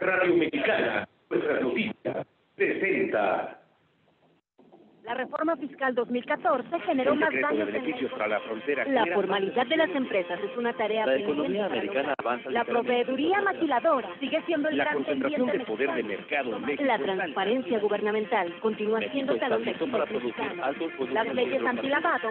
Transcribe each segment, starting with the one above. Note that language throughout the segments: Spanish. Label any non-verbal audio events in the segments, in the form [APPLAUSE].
Radio Mexicana, nuestra noticia, presenta. La reforma fiscal 2014 generó más daños beneficios la frontera. La formalidad de las empresas es una tarea La economía La proveeduría maquiladora sigue siendo el La concentración de poder de mercado La transparencia gubernamental continúa siendo talón Las leyes antilavado.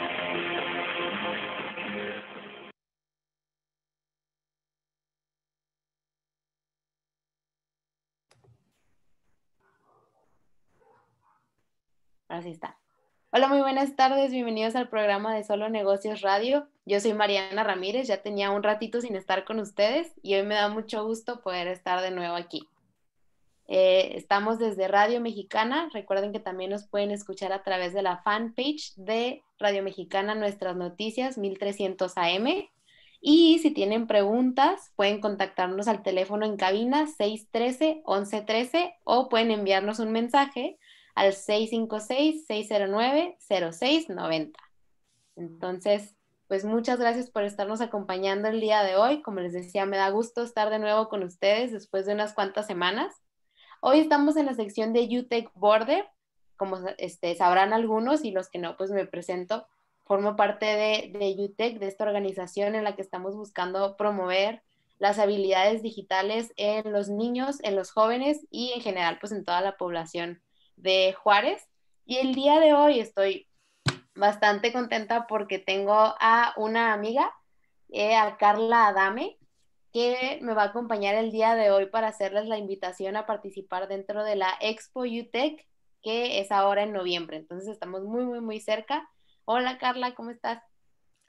Así está. Hola, muy buenas tardes. Bienvenidos al programa de Solo Negocios Radio. Yo soy Mariana Ramírez. Ya tenía un ratito sin estar con ustedes y hoy me da mucho gusto poder estar de nuevo aquí. Eh, estamos desde Radio Mexicana. Recuerden que también nos pueden escuchar a través de la fanpage de Radio Mexicana Nuestras Noticias 1300 AM. Y si tienen preguntas, pueden contactarnos al teléfono en cabina 613-1113 o pueden enviarnos un mensaje al 656-609-0690. Entonces, pues muchas gracias por estarnos acompañando el día de hoy. Como les decía, me da gusto estar de nuevo con ustedes después de unas cuantas semanas. Hoy estamos en la sección de UTEC Border. Como este, sabrán algunos y los que no, pues me presento. Formo parte de, UTEC, de esta organización en la que estamos buscando promover las habilidades digitales en los niños, en los jóvenes y en general, pues en toda la población de Juárez. Y el día de hoy estoy bastante contenta porque tengo a una amiga, eh, a Carla Adame, que me va a acompañar el día de hoy para hacerles la invitación a participar dentro de la Expo UTEC, que es ahora en noviembre. Entonces estamos muy, muy, muy cerca. Hola Carla, ¿cómo estás?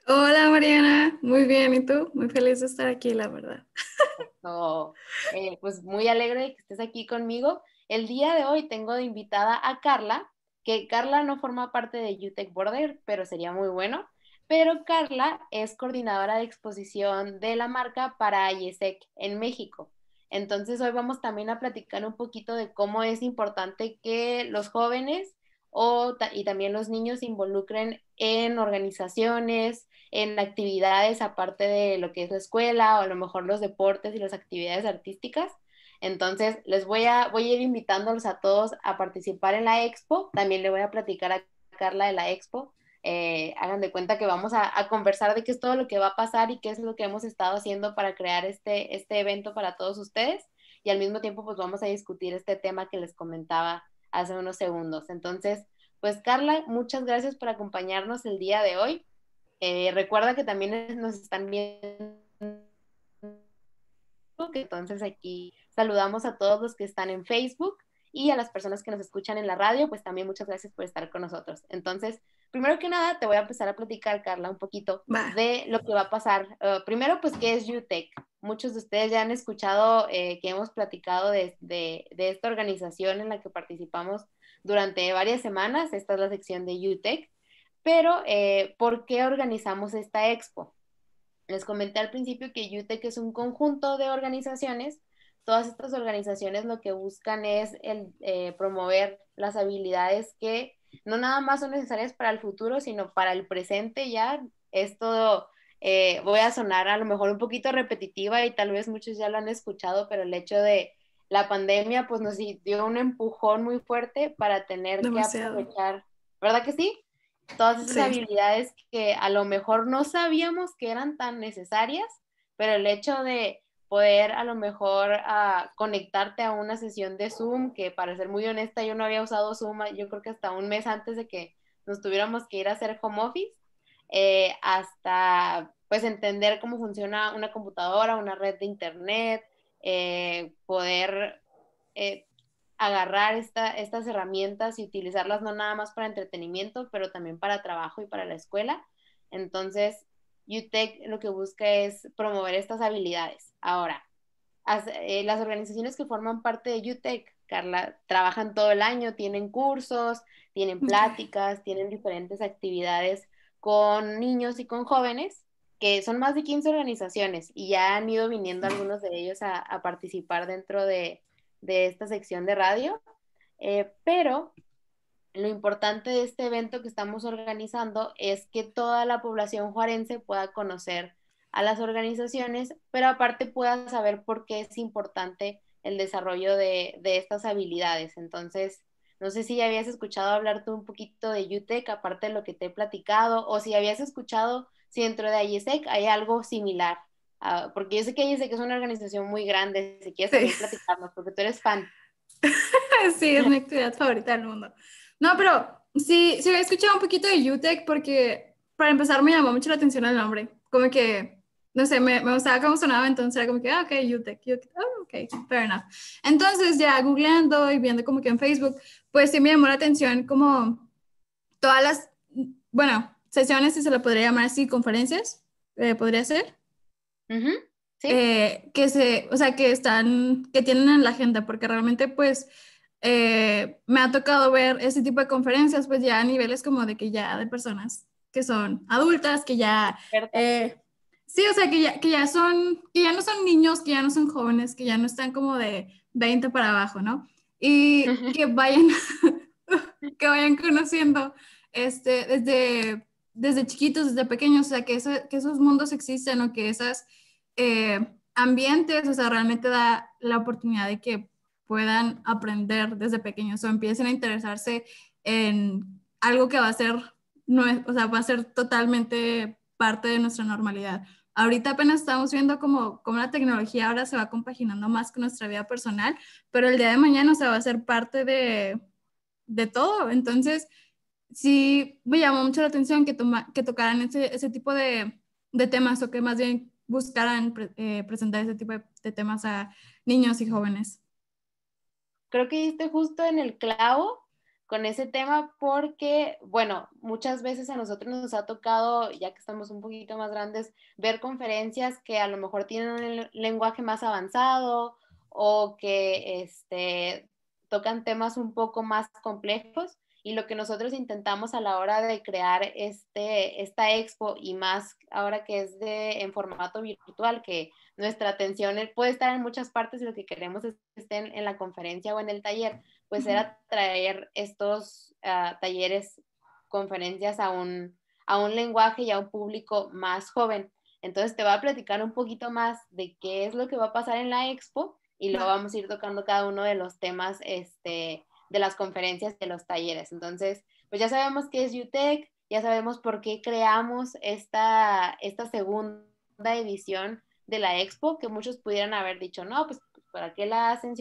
Hola Mariana, muy bien, ¿y tú? Muy feliz de estar aquí, la verdad. [LAUGHS] Eh, pues muy alegre que estés aquí conmigo. El día de hoy tengo de invitada a Carla, que Carla no forma parte de UTEC Border, pero sería muy bueno. Pero Carla es coordinadora de exposición de la marca para IESEC en México. Entonces hoy vamos también a platicar un poquito de cómo es importante que los jóvenes o, y también los niños se involucren en organizaciones, en actividades aparte de lo que es la escuela o a lo mejor los deportes y las actividades artísticas entonces, les voy a, a ir invitándolos a todos a participar en la expo. También le voy a platicar a Carla de la expo. Eh, hagan de cuenta que vamos a, conversar de qué es todo lo que va a pasar y qué es lo que hemos estado haciendo para crear este, este evento para todos ustedes. Y al mismo tiempo, pues vamos a discutir este tema que les comentaba hace unos segundos. Entonces, pues Carla, muchas gracias por acompañarnos el día de hoy. Eh, recuerda que también nos están viendo entonces aquí saludamos a todos los que están en Facebook y a las personas que nos escuchan en la radio, pues también muchas gracias por estar con nosotros. Entonces, primero que nada, te voy a empezar a platicar, Carla, un poquito de lo que va a pasar. Eh, primero, pues, ¿qué es UTEC? Muchos de ustedes ya han escuchado eh, que hemos platicado de, esta organización en la que participamos durante varias semanas. Esta es la sección de UTEC. Pero, eh, ¿por qué organizamos esta expo? Les comenté al principio que UTEC es un conjunto de organizaciones. Todas estas organizaciones lo que buscan es el, eh, promover las habilidades que no nada más son necesarias para el futuro, sino para el presente ya. Esto eh, voy a sonar a lo mejor un poquito repetitiva y tal vez muchos ya lo han escuchado, pero el hecho de la pandemia pues nos dio un empujón muy fuerte para tener que aprovechar, ¿verdad que sí? todas esas habilidades que a lo mejor no sabíamos que eran tan necesarias, pero el hecho de poder a lo mejor ah, conectarte a una sesión de Zoom, que para ser muy honesta yo no había usado Zoom, ah, yo creo que hasta un mes antes de que nos tuviéramos que ir a hacer home office, eh, hasta pues entender cómo funciona una computadora, una red de internet, eh, poder eh, agarrar estas herramientas y utilizarlas no nada más para entretenimiento, pero también para trabajo y para la escuela. Entonces, UTEC lo que busca es promover estas habilidades. Ahora, eh, las organizaciones que forman parte de UTEC, Carla, trabajan todo el año, tienen cursos, tienen pláticas, tienen diferentes actividades con niños y con jóvenes, que son más de 15 organizaciones y ya han ido viniendo algunos de ellos a participar dentro de, de esta sección de radio, eh, pero lo importante de este evento que estamos organizando es que toda la población juarense pueda conocer a las organizaciones, pero aparte pueda saber por qué es importante el desarrollo de, de estas habilidades. Entonces, no sé si ya habías escuchado hablar tú un poquito de UTEC, aparte de lo que te he platicado, o si habías escuchado si dentro de IESEC hay algo similar. Ah, porque yo sé que dice que es una organización muy grande, si quieres seguir platicando porque tú eres fan. [LAUGHS] sí, es mi actividad favorita del mundo. No, pero sí, sí, he escuchado un poquito de UTEC porque, para empezar, me llamó mucho la atención el nombre. Como que, no sé, me, me gustaba cómo sonaba, entonces era como que, ah, ok, UTEC, UTEC ah, ok, fair enough. Entonces, ya googleando y viendo como que en Facebook, pues sí me llamó la atención como todas las, bueno, sesiones, si se lo podría llamar así, conferencias, eh, podría ser, eh, que se, o sea, que están, que tienen en la agenda, porque realmente pues eh, me ha tocado ver ese tipo de conferencias pues ya a niveles como de que ya de personas que son adultas, que ya... Eh, sí, o sea, que ya, que ya son, que ya no son niños, que ya no son jóvenes, que ya no están como de 20 para abajo, ¿no? Y que vayan, [LAUGHS] que vayan conociendo este, desde desde chiquitos, desde pequeños, o sea, que, esos mundos existen o que esos eh, ambientes, o sea, realmente da la oportunidad de que puedan aprender desde pequeños o empiecen a interesarse en algo que va a ser, va a ser totalmente parte de nuestra normalidad. Ahorita apenas estamos viendo cómo, la tecnología ahora se va compaginando más con nuestra vida personal, pero el día de mañana, o sea, va a ser parte de, de todo. Entonces, sí me llamó mucho la atención que, que tocaran ese, tipo de, temas o que más bien buscaran eh, presentar ese tipo de, temas a niños y jóvenes. Creo que diste justo en el clavo con ese tema porque, bueno, muchas veces a nosotros nos ha tocado, ya que estamos un poquito más grandes, ver conferencias que a lo mejor tienen un lenguaje más avanzado o que este, tocan temas un poco más complejos y lo que nosotros intentamos a la hora de crear este, esta expo y más ahora que es de, en formato virtual, que nuestra atención e-, puede estar en muchas partes y lo que queremos es que estén en la conferencia o en el taller, pues era traer estos ah, talleres, conferencias a un, a un lenguaje y a un público más joven. Entonces te va a platicar un poquito más de qué es lo que va a pasar en la expo y luego vamos a ir tocando cada uno de los temas este, de las conferencias, de los talleres. Entonces, pues ya sabemos qué es UTEC, ya sabemos por qué creamos esta, esta segunda edición de la expo, que muchos pudieran haber dicho, no, pues, pues ¿para qué la hacen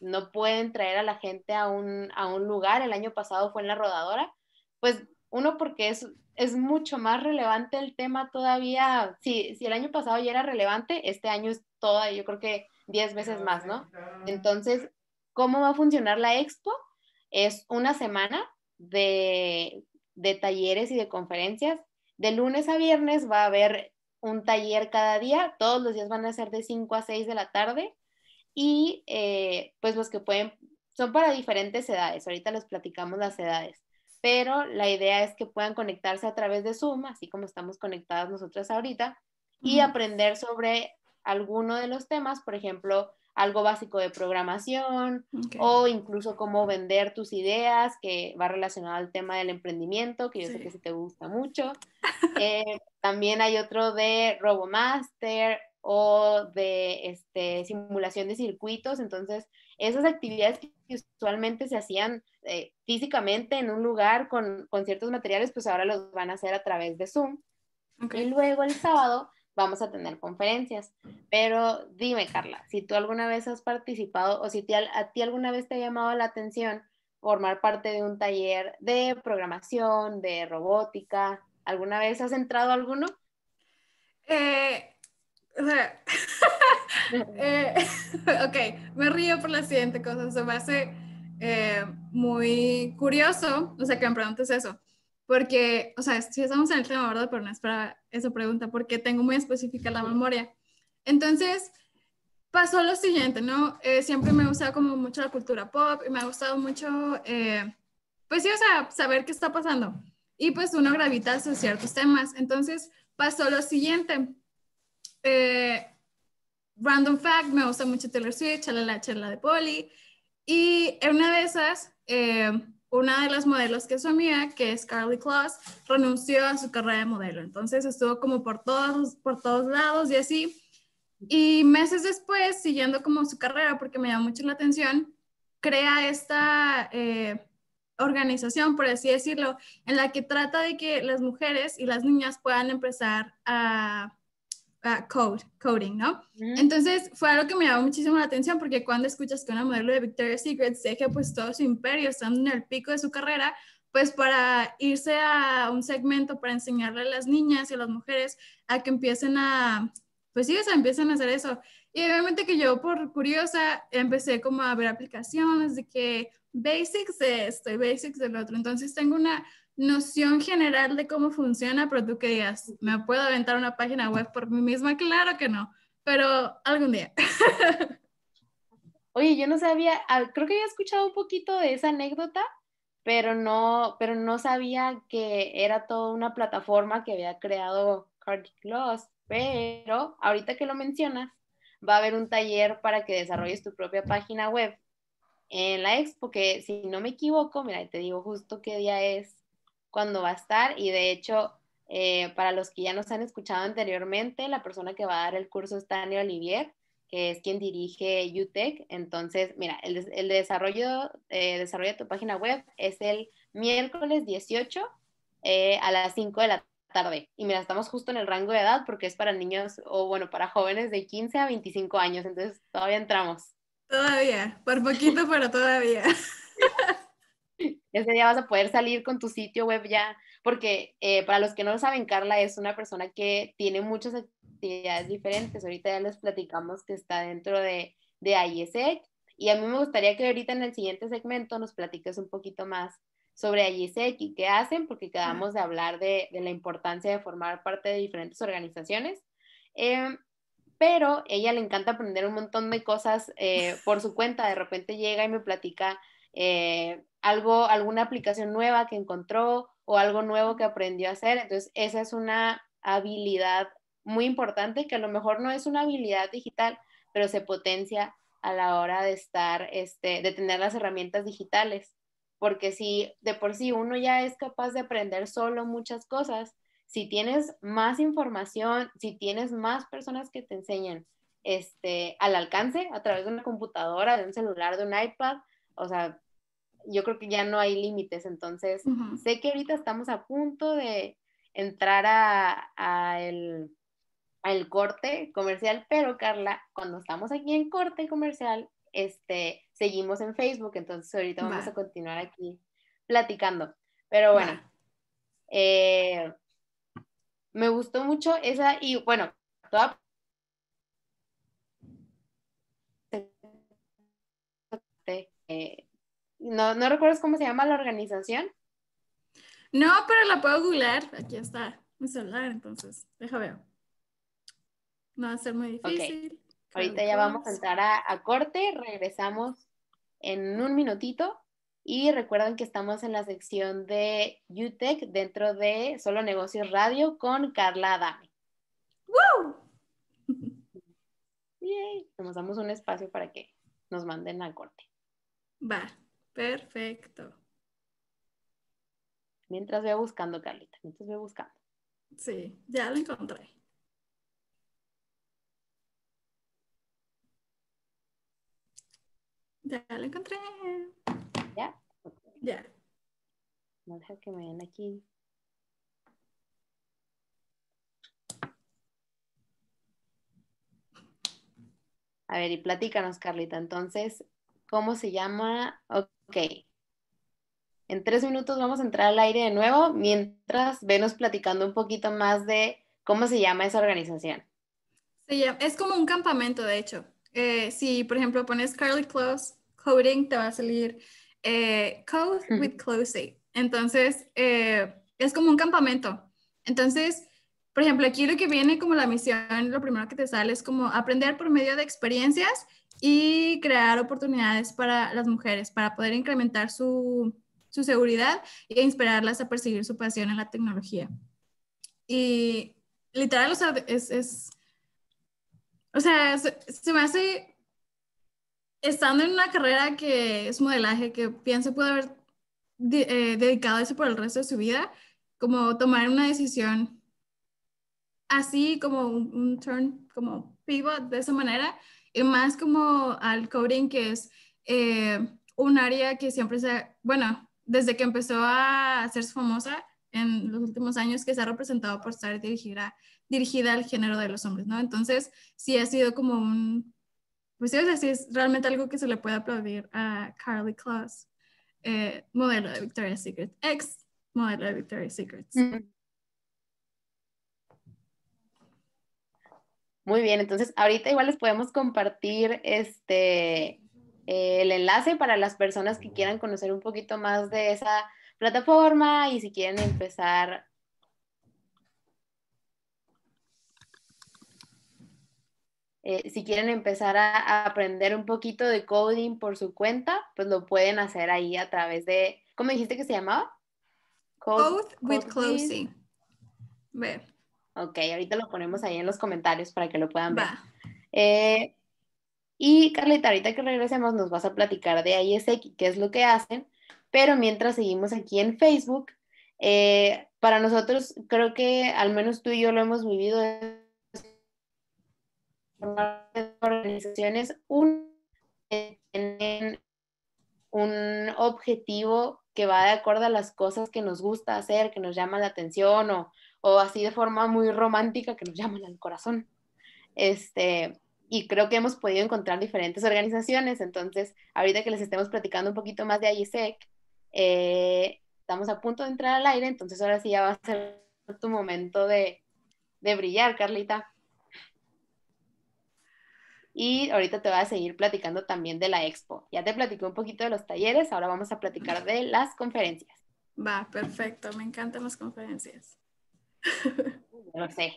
no pueden traer a la gente a un, lugar? El año pasado fue en la rodadora. Pues uno, porque es, es mucho más relevante el tema todavía. Si, si el año pasado ya era relevante, este año es toda, yo creo que 10 veces más, ¿no? Entonces, ¿Cómo va a funcionar la expo? Es una semana de, talleres y de conferencias. De lunes a viernes va a haber un taller cada día. Todos los días van a ser de 5 a 6 de la tarde. Y eh, pues los que pueden, son para diferentes edades. Ahorita les platicamos las edades. Pero la idea es que puedan conectarse a través de Zoom, así como estamos conectadas nosotras ahorita, y aprender sobre alguno de los temas. Por ejemplo, algo básico de programación o incluso cómo vender tus ideas, que va relacionado al tema del emprendimiento, que yo sé que sí te gusta mucho. [LAUGHS] Eh, también hay otro de Robomaster o de este, simulación de circuitos, entonces esas actividades que usualmente se hacían eh, físicamente en un lugar con, ciertos materiales, pues ahora los van a hacer a través de Zoom. Y luego el sábado vamos a tener conferencias. Pero dime, Carla, si tú alguna vez has participado o si a ti alguna vez te ha llamado la atención formar parte de un taller de programación, de robótica, ¿alguna vez has entrado alguno? Eh, [LAUGHS] eh [LAUGHS] ok, me río por la siguiente cosa, se me hace eh, muy curioso, o sea, que me preguntes eso porque, o sea, si estamos en el tema, ¿verdad? Pero no es para esa pregunta, porque tengo muy específica la memoria. Entonces, pasó lo siguiente, ¿no? Eh, siempre me ha gustado como mucho la cultura pop y me ha gustado mucho, eh, pues sí, o sea, saber qué está pasando. Y pues uno gravita hacia ciertos temas. Entonces, pasó lo siguiente. Eh, random fact, me gusta mucho Taylor Swift, la charla de poli. Y en una de esas, una de las modelos que es su amiga, que es Carly Claus, renunció a su carrera de modelo. Entonces estuvo como por todos, por todos lados y así. Y meses después, siguiendo como su carrera, porque me llamó mucho la atención, crea esta eh, organización, por así decirlo, en la que trata de que las mujeres y las niñas puedan empezar a Ah, code, coding, ¿no? Entonces fue algo que me llamó muchísimo la atención porque cuando escuchas que una modelo de Victoria's Secret se que pues todo su imperio están en el pico de su carrera, pues para irse a un segmento para enseñarle a las niñas y a las mujeres a que empiecen a, pues sí, o sea, empiecen a hacer eso. Y obviamente que yo por curiosa empecé como a ver aplicaciones de que basics de esto y basics del otro. Entonces tengo una noción general de cómo funciona, pero tú que digas, ¿me puedo aventar una página web por mí misma? Claro que no, pero algún día. Oye, yo no sabía, ah, creo que había escuchado un poquito de esa anécdota, pero no, pero no sabía que era toda una plataforma que había creado Cardi Gloss, pero ahorita que lo mencionas, va a haber un taller para que desarrolles tu propia página web en la expo, que si no me equivoco, mira, te digo justo qué día es, cuándo va a estar y de hecho, eh, para los que ya nos han escuchado anteriormente, la persona que va a dar el curso es Tania Olivier, que es quien dirige UTEC. Entonces, mira, el, desarrollo, eh, desarrollo de tu página web es el miércoles 18 eh, a las 5 de la tarde. Y mira, estamos justo en el rango de edad porque es para niños o bueno, para jóvenes de 15 a 25 años. Entonces, todavía entramos. Todavía, por poquito, pero todavía. [LAUGHS] Ese día vas a poder salir con tu sitio web ya, porque eh, para los que no lo saben, Carla es una persona que tiene muchas actividades diferentes. Ahorita ya les platicamos que está dentro de, de IESEC y a mí me gustaría que ahorita en el siguiente segmento nos platiques un poquito más sobre IESEC y qué hacen, porque acabamos de hablar de, la importancia de formar parte de diferentes organizaciones. Em, pero ella le encanta aprender un montón de cosas eh, por su cuenta. De repente llega y me platica eh, alguna aplicación nueva que encontró o algo nuevo que aprendió a hacer. Entonces, esa es una habilidad muy importante que a lo mejor no es una habilidad digital, pero se potencia a la hora de estar, este, de tener las herramientas digitales. Porque si de por sí uno ya es capaz de aprender solo muchas cosas, si tienes más información, si tienes más personas que te enseñan este, al alcance, a través de una computadora, de un celular, de un iPad, o sea, yo creo que ya no hay límites, entonces sé que ahorita estamos a punto de entrar a, el, al corte comercial, pero Carla, cuando estamos aquí en corte comercial, este, seguimos en Facebook, entonces ahorita vamos a continuar aquí platicando. Pero bueno, eh, me gustó mucho esa y bueno, toda eh, no, no recuerdas cómo se llama la organización. No, pero la puedo googlear. Aquí está mi celular, entonces. Deja ver. No va a ser muy difícil. Ahorita ya vamos a entrar a, corte, regresamos en un minutito y recuerden que estamos en la sección de UTEC dentro de Solo Negocios Radio con Carla Adame. ¡Woo! [LAUGHS] Yay. Nos damos un espacio para que nos manden a corte. Va. Perfecto. Mientras veo buscando, Carlita, mientras veo buscando. Sí, ya lo encontré. Ya lo encontré. ¿Ya? Ya. No que me den aquí. A ver, y platícanos, Carlita, entonces, ¿Cómo se llama? Ok. En tres minutos vamos a entrar al aire de nuevo mientras venos platicando un poquito más de cómo se llama esa organización. es como un campamento, de hecho. Eh, si, por ejemplo, pones Carly Close Coding, te va a salir eh, Code with Closey. Entonces, eh, es como un campamento. Entonces, por ejemplo, aquí lo que viene como la misión, lo primero que te sale es como aprender por medio de experiencias y crear oportunidades para las mujeres, para poder incrementar su, seguridad e inspirarlas a perseguir su pasión en la tecnología. Y literal, es, o sea, se, me hace, estando en una carrera que es modelaje, que pienso puede haber eh, dedicado eso por el resto de su vida, como tomar una decisión así, como un turn, como pivot de esa manera, más como al coding, que es eh, un área que siempre se, bueno, desde que empezó a hacerse famosa en los últimos años, que se ha representado por estar dirigida, dirigida al género de los hombres, ¿no? Entonces, sí ha sido como un, pues sí, o sea, es realmente algo que se le puede aplaudir a Carly Claus, eh, modelo de Victoria's Secret, ex modelo de Victoria's Secret. Mm. Muy bien, entonces ahorita igual les podemos compartir este el enlace para las personas que quieran conocer un poquito más de esa plataforma y si quieren empezar. Eh, si quieren empezar a, aprender un poquito de coding por su cuenta, pues lo pueden hacer ahí a través de, ¿cómo dijiste que se llamaba? Code, with Closing. Ok, ahorita lo ponemos ahí en los comentarios para que lo puedan ver. Eh, y Carlita, ahorita que regresemos nos vas a platicar de ISX, qué es lo que hacen, pero mientras seguimos aquí en Facebook, eh, para nosotros creo que al menos tú y yo lo hemos vivido organizaciones un, un objetivo que va de acuerdo a las cosas que nos gusta hacer, que nos llama la atención o, o así de forma muy romántica que nos llaman al corazón. Este, y creo que hemos podido encontrar diferentes organizaciones, entonces ahorita que les estemos platicando un poquito más de AISEC, eh, estamos a punto de entrar al aire, entonces ahora sí ya va a ser tu momento de, de brillar, Carlita. Y ahorita te voy a seguir platicando también de la expo. Ya te platicé un poquito de los talleres, ahora vamos a platicar de las conferencias. Va, perfecto, me encantan las conferencias no sé,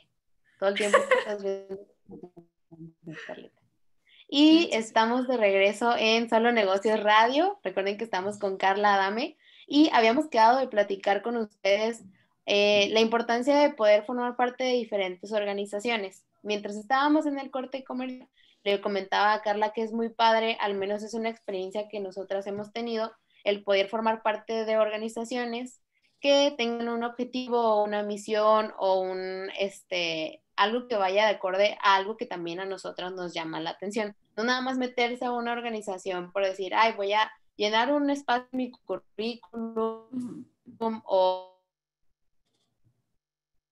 todo el tiempo. Y estamos de regreso en Solo Negocios Radio. Recuerden que estamos con Carla Adame y habíamos quedado de platicar con ustedes eh, la importancia de poder formar parte de diferentes organizaciones. Mientras estábamos en el corte comercial, le comentaba a Carla que es muy padre, al menos es una experiencia que nosotras hemos tenido, el poder formar parte de organizaciones que tengan un objetivo o una misión o un, este, algo que vaya de acorde a algo que también a nosotros nos llama la atención. No nada más meterse a una organización por decir, ay, voy a llenar un espacio en mi currículum o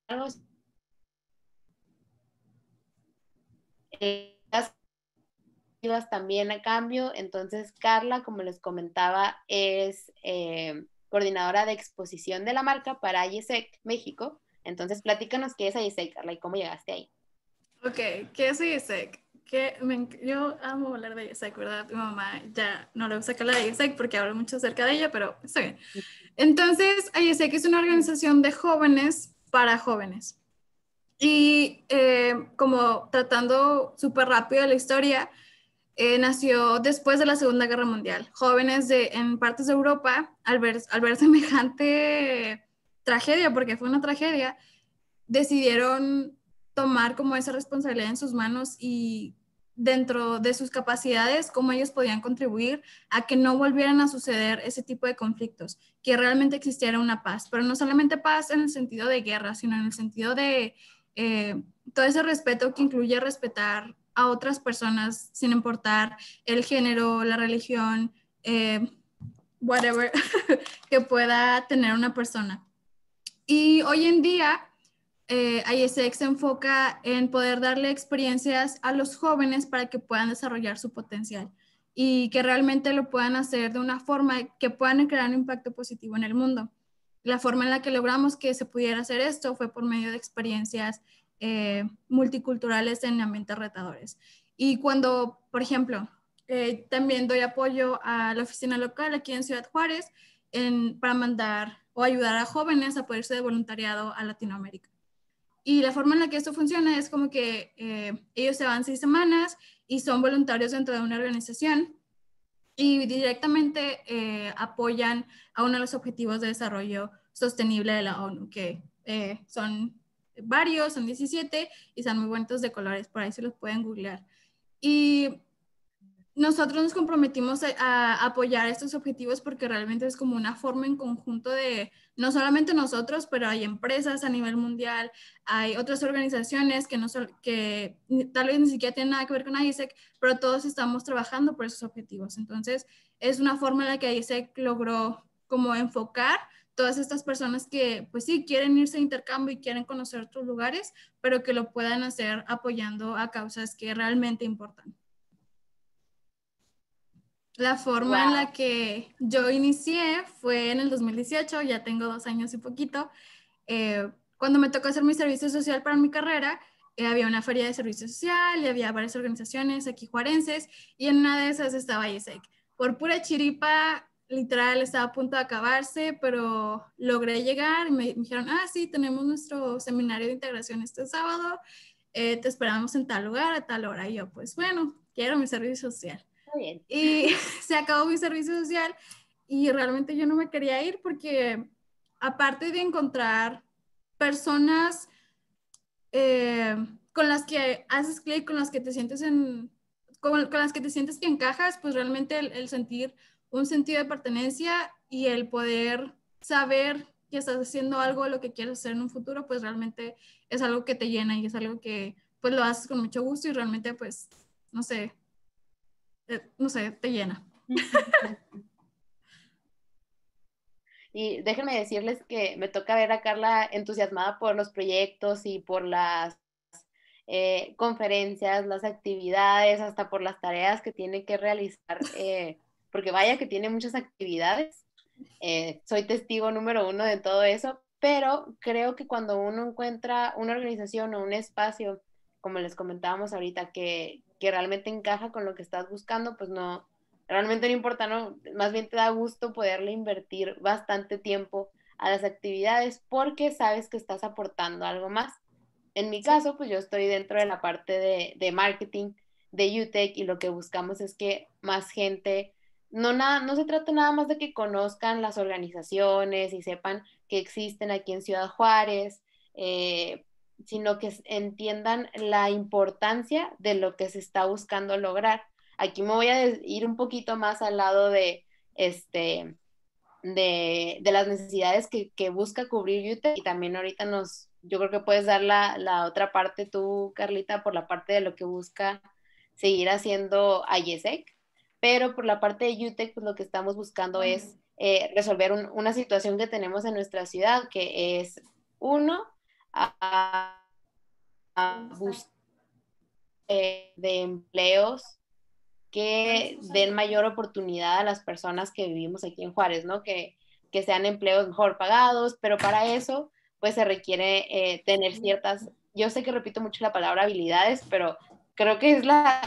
algo así. Eh, también a cambio. Entonces, Carla, como les comentaba, es eh, coordinadora de exposición de la marca para IESEC México. Entonces, platícanos qué es IESEC, Carla, y cómo llegaste ahí. Ok, ¿qué es IESEC? Que yo amo hablar de IESEC, ¿verdad? Mi mamá ya no le gusta que hablar de IESEC porque hablo mucho acerca de ella, pero está bien. Entonces, IESEC es una organización de jóvenes para jóvenes. Y eh, como tratando súper rápido la historia, eh, nació después de la Segunda Guerra Mundial. Jóvenes en partes de Europa, al ver, [LAUGHS] semejante tragedia, porque fue una tragedia, decidieron tomar como esa responsabilidad en sus manos y dentro de sus capacidades, cómo ellos podían contribuir a que no volvieran a suceder ese tipo de conflictos, que realmente existiera una paz, pero no solamente paz en el sentido de guerra, sino en el sentido de eh, todo ese respeto que incluye respetar a otras personas sin importar el género, la religión, eh, whatever [LAUGHS] que pueda tener una persona. Y hoy en día, eh, ISX se enfoca en poder darle experiencias a los jóvenes para que puedan desarrollar su potencial y que realmente lo puedan hacer de una forma que puedan crear un impacto positivo en el mundo. La forma en la que logramos que se pudiera hacer esto fue por medio de experiencias eh, multiculturales en ambientes retadores. Y cuando, por ejemplo, eh, también doy apoyo a la oficina local aquí en Ciudad Juárez en, para mandar o ayudar a jóvenes a poderse de voluntariado a Latinoamérica. Y la forma en la que esto funciona es como que eh, ellos se van seis semanas y son voluntarios dentro de una organización y directamente apoyan a uno de los objetivos de desarrollo sostenible de la ONU, que son varios, son 17 y son muy bonitos de colores, por ahí se los pueden googlear. Y nosotros nos comprometimos a, apoyar estos objetivos porque realmente es como una forma en conjunto de, no solamente nosotros, pero hay empresas a nivel mundial, hay otras organizaciones que, no, que tal vez ni siquiera tienen nada que ver con AISEC, pero todos estamos trabajando por esos objetivos. Entonces, es una forma en la que AISEC logró como enfocar todas estas personas que, pues sí, quieren irse a intercambio y quieren conocer otros lugares, pero que lo puedan hacer apoyando a causas que realmente importan. La forma en la que yo inicié fue en el 2018, ya tengo dos años y poquito. Eh, cuando me tocó hacer mi servicio social para mi carrera, eh, había una feria de servicio social y había varias organizaciones aquí juarenses, y en una de esas estaba ISEC. Por pura chiripa, literal estaba a punto de acabarse, pero logré llegar y me dijeron, ah, sí, tenemos nuestro seminario de integración este sábado, eh, te esperamos en tal lugar, a tal hora. Y yo, pues bueno, quiero mi servicio social. Y [LAUGHS] se acabó mi servicio social y realmente yo no me quería ir porque aparte de encontrar personas eh, con las que haces clic, con las que te sientes en, con, las que te sientes que encajas, pues realmente el sentir un sentido de pertenencia y el poder saber que estás haciendo algo, lo que quieres hacer en un futuro, pues realmente es algo que te llena y es algo que pues lo haces con mucho gusto y realmente pues, no sé, eh, no sé, te llena. [LAUGHS] Y déjenme decirles que me toca ver a Carla entusiasmada por los proyectos y por las eh, conferencias, las actividades, hasta por las tareas que tiene que realizar eh, porque vaya que tiene muchas actividades. Eh, soy testigo número uno de todo eso, pero creo que cuando uno encuentra una organización o un espacio, como les comentábamos ahorita, que, que realmente encaja con lo que estás buscando, pues no, realmente no importa, ¿no? Más bien te da gusto poderle invertir bastante tiempo a las actividades porque sabes que estás aportando algo más. En mi caso, pues yo estoy dentro de la parte de, de marketing de UTEC y lo que buscamos es que más gente no, nada, no se trata nada más de que conozcan las organizaciones y sepan que existen aquí en Ciudad Juárez, eh, sino que entiendan la importancia de lo que se está buscando lograr. Aquí me voy a ir un poquito más al lado de, este, de, las necesidades que, busca cubrir UTE y también ahorita nos, yo creo que puedes dar la, la, otra parte tú, Carlita, por la parte de lo que busca seguir haciendo IESEC pero por la parte de UTEC, pues, lo que estamos buscando es eh, resolver una situación que tenemos en nuestra ciudad, que es, uno, a, ah, ah, buscar eh, de empleos que den mayor oportunidad a las personas que vivimos aquí en Juárez, ¿no? Que, sean empleos mejor pagados, pero para eso, pues se requiere eh, tener ciertas, yo sé que repito mucho la palabra habilidades, pero creo que es la,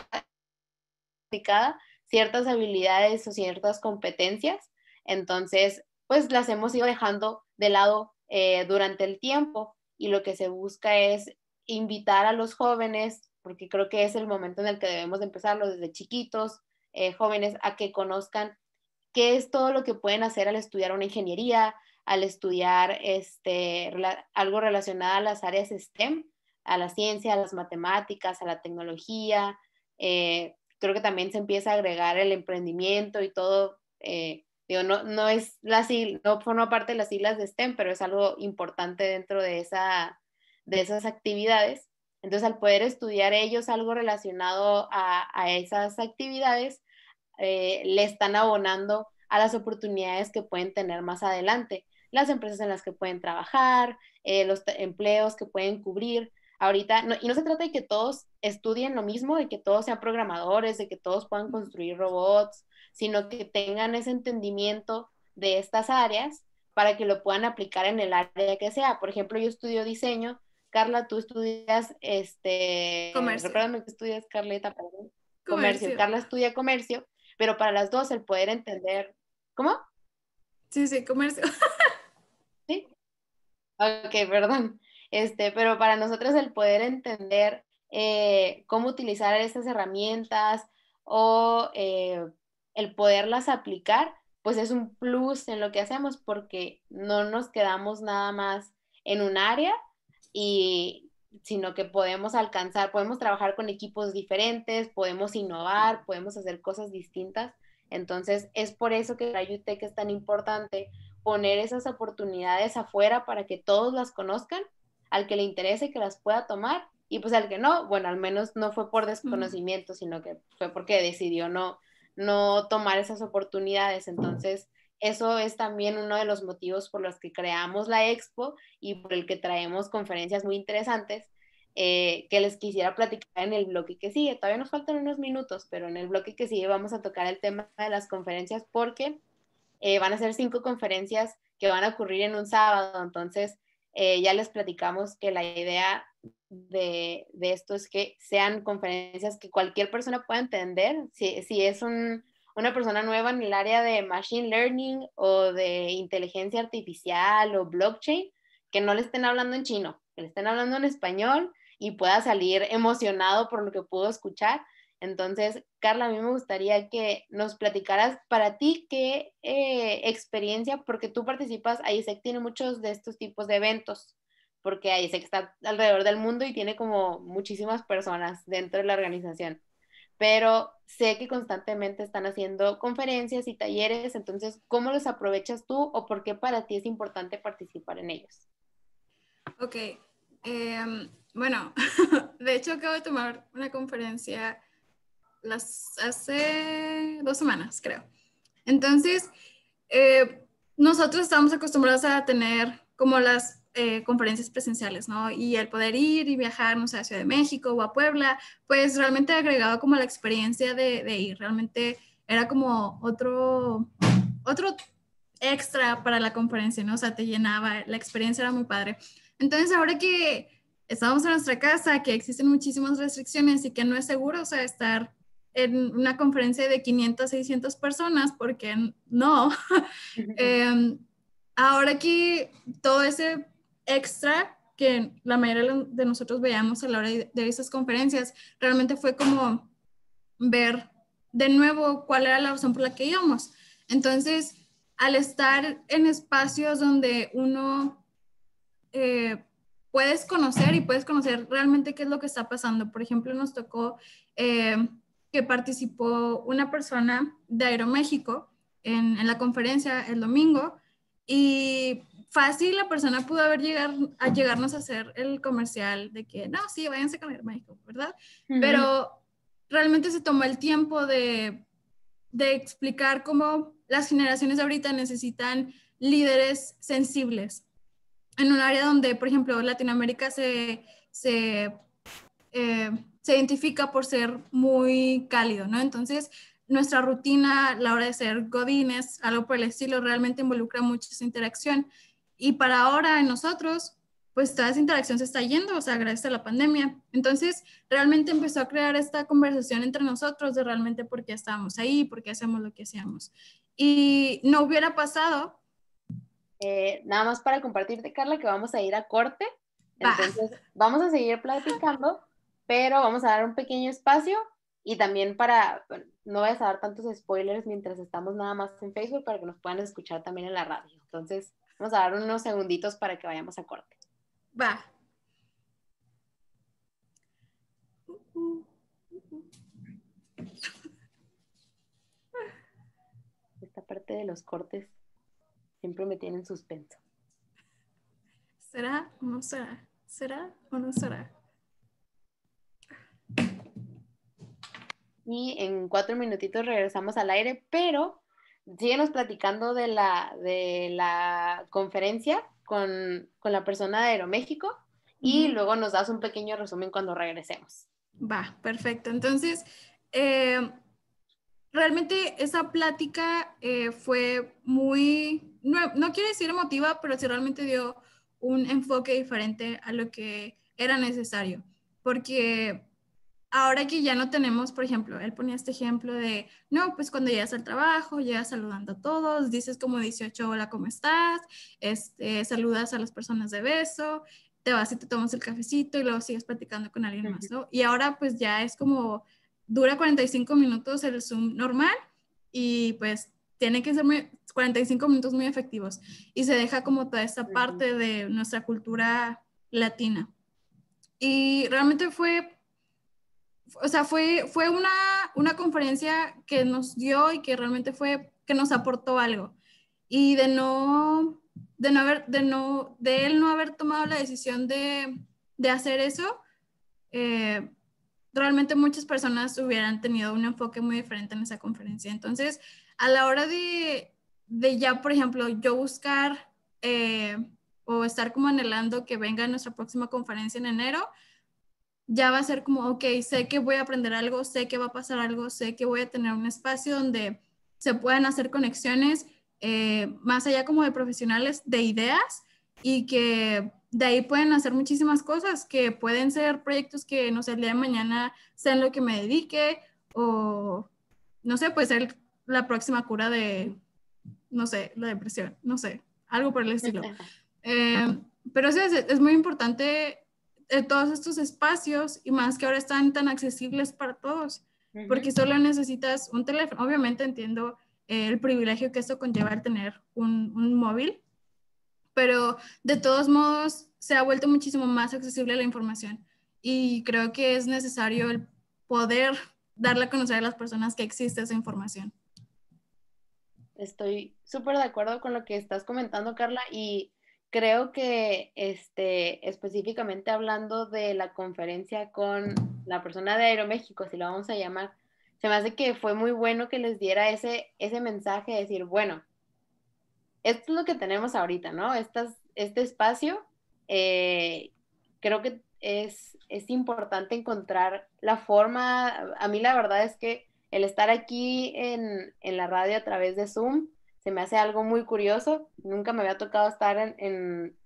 ciertas habilidades o ciertas competencias. Entonces, pues las hemos ido dejando de lado eh, durante el tiempo y lo que se busca es invitar a los jóvenes, porque creo que es el momento en el que debemos empezarlo desde chiquitos, eh, jóvenes, a que conozcan qué es todo lo que pueden hacer al estudiar una ingeniería, al estudiar este, algo relacionado a las áreas STEM, a la ciencia, a las matemáticas, a la tecnología, eh, creo que también se empieza a agregar el emprendimiento y todo. Eh, no, no es la no forma parte de las siglas de STEM, pero es algo importante dentro de, esa, de esas actividades. Entonces, al poder estudiar ellos algo relacionado a, esas actividades, eh, le están abonando a las oportunidades que pueden tener más adelante, las empresas en las que pueden trabajar, eh, los empleos que pueden cubrir ahorita, y no se trata de que todos estudien lo mismo, de que todos sean programadores, de que todos puedan construir robots, sino que tengan ese entendimiento de estas áreas para que lo puedan aplicar en el área que sea. Por ejemplo, yo estudio diseño, Carla, tú estudias este... Comercio. que estudias, Carleta, Comercio. Carla estudia comercio, pero para las dos el poder entender... ¿Cómo? Sí, sí, comercio. [LAUGHS] sí. Ok, perdón. Este, pero para nosotros el poder entender eh, cómo utilizar estas herramientas o eh, el poderlas aplicar, pues es un plus en lo que hacemos porque no nos quedamos nada más en un área y sino que podemos alcanzar, podemos trabajar con equipos diferentes, podemos innovar, podemos hacer cosas distintas. Entonces, es por eso que la UTEC es tan importante poner esas oportunidades afuera para que todos las conozcan al que le interese que las pueda tomar y pues al que no, bueno, al menos no fue por desconocimiento, sino que fue porque decidió no, no tomar esas oportunidades. Entonces, eso es también uno de los motivos por los que creamos la expo y por el que traemos conferencias muy interesantes eh, que les quisiera platicar en el bloque que sigue. Todavía nos faltan unos minutos, pero en el bloque que sigue vamos a tocar el tema de las conferencias porque eh, van a ser cinco conferencias que van a ocurrir en un sábado. Entonces, eh, ya les platicamos que la idea de, esto es que sean conferencias que cualquier persona pueda entender. Si, es una persona nueva en el área de Machine Learning o de inteligencia artificial o blockchain, que no le estén hablando en chino, que le estén hablando en español y pueda salir emocionado por lo que pudo escuchar entonces, Carla, a mí me gustaría que nos platicaras para ti qué eh, experiencia, porque tú participas, AISEC tiene muchos de estos tipos de eventos, porque AISEC está alrededor del mundo y tiene como muchísimas personas dentro de la organización, pero sé que constantemente están haciendo conferencias y talleres, entonces, ¿cómo los aprovechas tú o por qué para ti es importante participar en ellos? Ok, em, bueno, [LAUGHS] de hecho acabo de tomar una conferencia hace dos semanas, creo. Entonces, eh, nosotros estábamos acostumbrados a tener como las eh, conferencias presenciales, ¿no? Y el poder ir y viajar, no sé, a Ciudad de México o a Puebla, pues realmente agregado como la experiencia de, de ir, realmente era como otro, otro extra para la conferencia, ¿no? O sea, te llenaba, la experiencia era muy padre. Entonces, ahora que estamos en nuestra casa, que existen muchísimas restricciones y que no es seguro, o sea, estar en una conferencia de 500, 600 personas, porque no. [LAUGHS] Em, ahora aquí todo ese extra que la mayoría de nosotros veíamos a la hora de, esas conferencias, realmente fue como ver de nuevo cuál era la razón por la que íbamos. Entonces, al estar en espacios donde uno eh, puedes conocer y puedes conocer realmente qué es lo que está pasando. Por ejemplo, nos tocó eh, que participó una persona de Aeroméxico en, en la conferencia el domingo y fácil la persona pudo haber llegar a llegarnos a hacer el comercial de que no, sí, váyanse con Aeroméxico, ¿verdad? Pero realmente se tomó el tiempo de, explicar cómo las generaciones ahorita necesitan líderes sensibles en un área donde, por ejemplo, Latinoamérica se, se eh, se identifica por ser muy cálido, ¿no? Entonces, nuestra rutina, la hora de ser godines, algo por el estilo, realmente involucra mucho esa interacción. Y para ahora en nosotros, pues toda esa interacción se está yendo, o sea, gracias a la pandemia. Entonces, realmente empezó a crear esta conversación entre nosotros de realmente por qué estábamos ahí, por qué hacemos lo que hacíamos. Y no hubiera pasado. Eh, nada más para compartirte, Carla, que vamos a ir a corte. Entonces, vamos a seguir platicando [LAUGHS] pero vamos a dar un pequeño espacio y también para, no vayas a dar tantos spoilers mientras estamos nada más en Facebook para que nos puedan escuchar también en la radio. Entonces, vamos a dar unos segunditos para que vayamos a corte. Va. Esta parte de los cortes siempre me tiene en suspenso. ¿Será o no será? ¿Será o no será? y en cuatro minutitos regresamos al aire, pero síguenos platicando de la, de la conferencia con, con la persona de Aeroméxico y luego nos das un pequeño resumen cuando regresemos. Va, perfecto. Entonces, eh, realmente esa plática eh, fue muy, no, no, quiero decir emotiva, pero sí realmente dio un enfoque diferente a lo que era necesario, porque ahora que ya no tenemos, por ejemplo, él ponía este ejemplo de, no, pues cuando llegas al trabajo, llegas saludando a todos, dices como 18, hola, ¿cómo estás? Este, saludas a las personas de beso, te vas y te tomas el cafecito y luego sigues platicando con alguien más, ¿no? Y ahora pues ya es como, dura 45 minutos el Zoom normal y pues tiene que ser 45 minutos muy efectivos y se deja como toda esta parte de nuestra cultura latina. Y realmente fue o sea, fue, una, conferencia que nos dio y que realmente fue, que nos aportó algo. Y de no, haber, de no, de él no haber tomado la decisión de, de hacer eso, eh, realmente muchas personas hubieran tenido un enfoque muy diferente en esa conferencia. Entonces, a la hora de, de ya, por ejemplo, yo buscar eh, o estar como anhelando que venga nuestra próxima conferencia en enero, ya va a ser como, ok, sé que voy a aprender algo, sé que va a pasar algo, sé que voy a tener un espacio donde se pueden hacer conexiones, eh, más allá como de profesionales, de ideas y que de ahí pueden hacer muchísimas cosas que pueden ser proyectos que, no sé, el día de mañana sean lo que me dedique o, no sé, puede ser la próxima cura de, no sé, la depresión, no sé, algo por el estilo. Eh, pero sí, es muy importante de todos estos espacios y más que ahora están tan accesibles para todos, porque solo necesitas un teléfono. Obviamente entiendo eh, el privilegio que esto conlleva tener un, un móvil, pero de todos modos se ha vuelto muchísimo más accesible la información y creo que es necesario el poder darle a conocer a las personas que existe esa información. Estoy súper de acuerdo con lo que estás comentando, Carla, y creo que este, específicamente hablando de la conferencia con la persona de Aeroméxico, si lo vamos a llamar, se me hace que fue muy bueno que les diera ese, ese mensaje de decir, bueno, esto es lo que tenemos ahorita, ¿no? este espacio, eh, creo que es, importante encontrar la forma, a mí la verdad es que el estar aquí en la radio a través de Zoom, se me hace algo muy curioso. Nunca me había tocado estar en,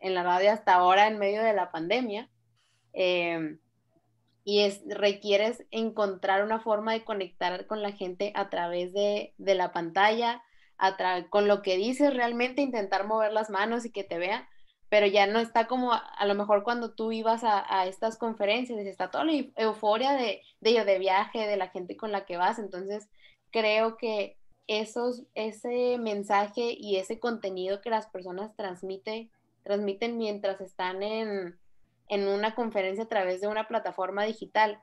la radio hasta ahora en medio de la pandemia. Eh, y es, requieres encontrar una forma de conectar con la gente a través de, la pantalla, con lo que dices realmente, intentar mover las manos y que te vean, pero ya no está como a, lo mejor cuando tú ibas a, estas conferencias, está toda la euforia de, de viaje, de la gente con la que vas, entonces creo que esos, ese mensaje y ese contenido que las personas transmiten mientras están en, una conferencia a través de una plataforma digital.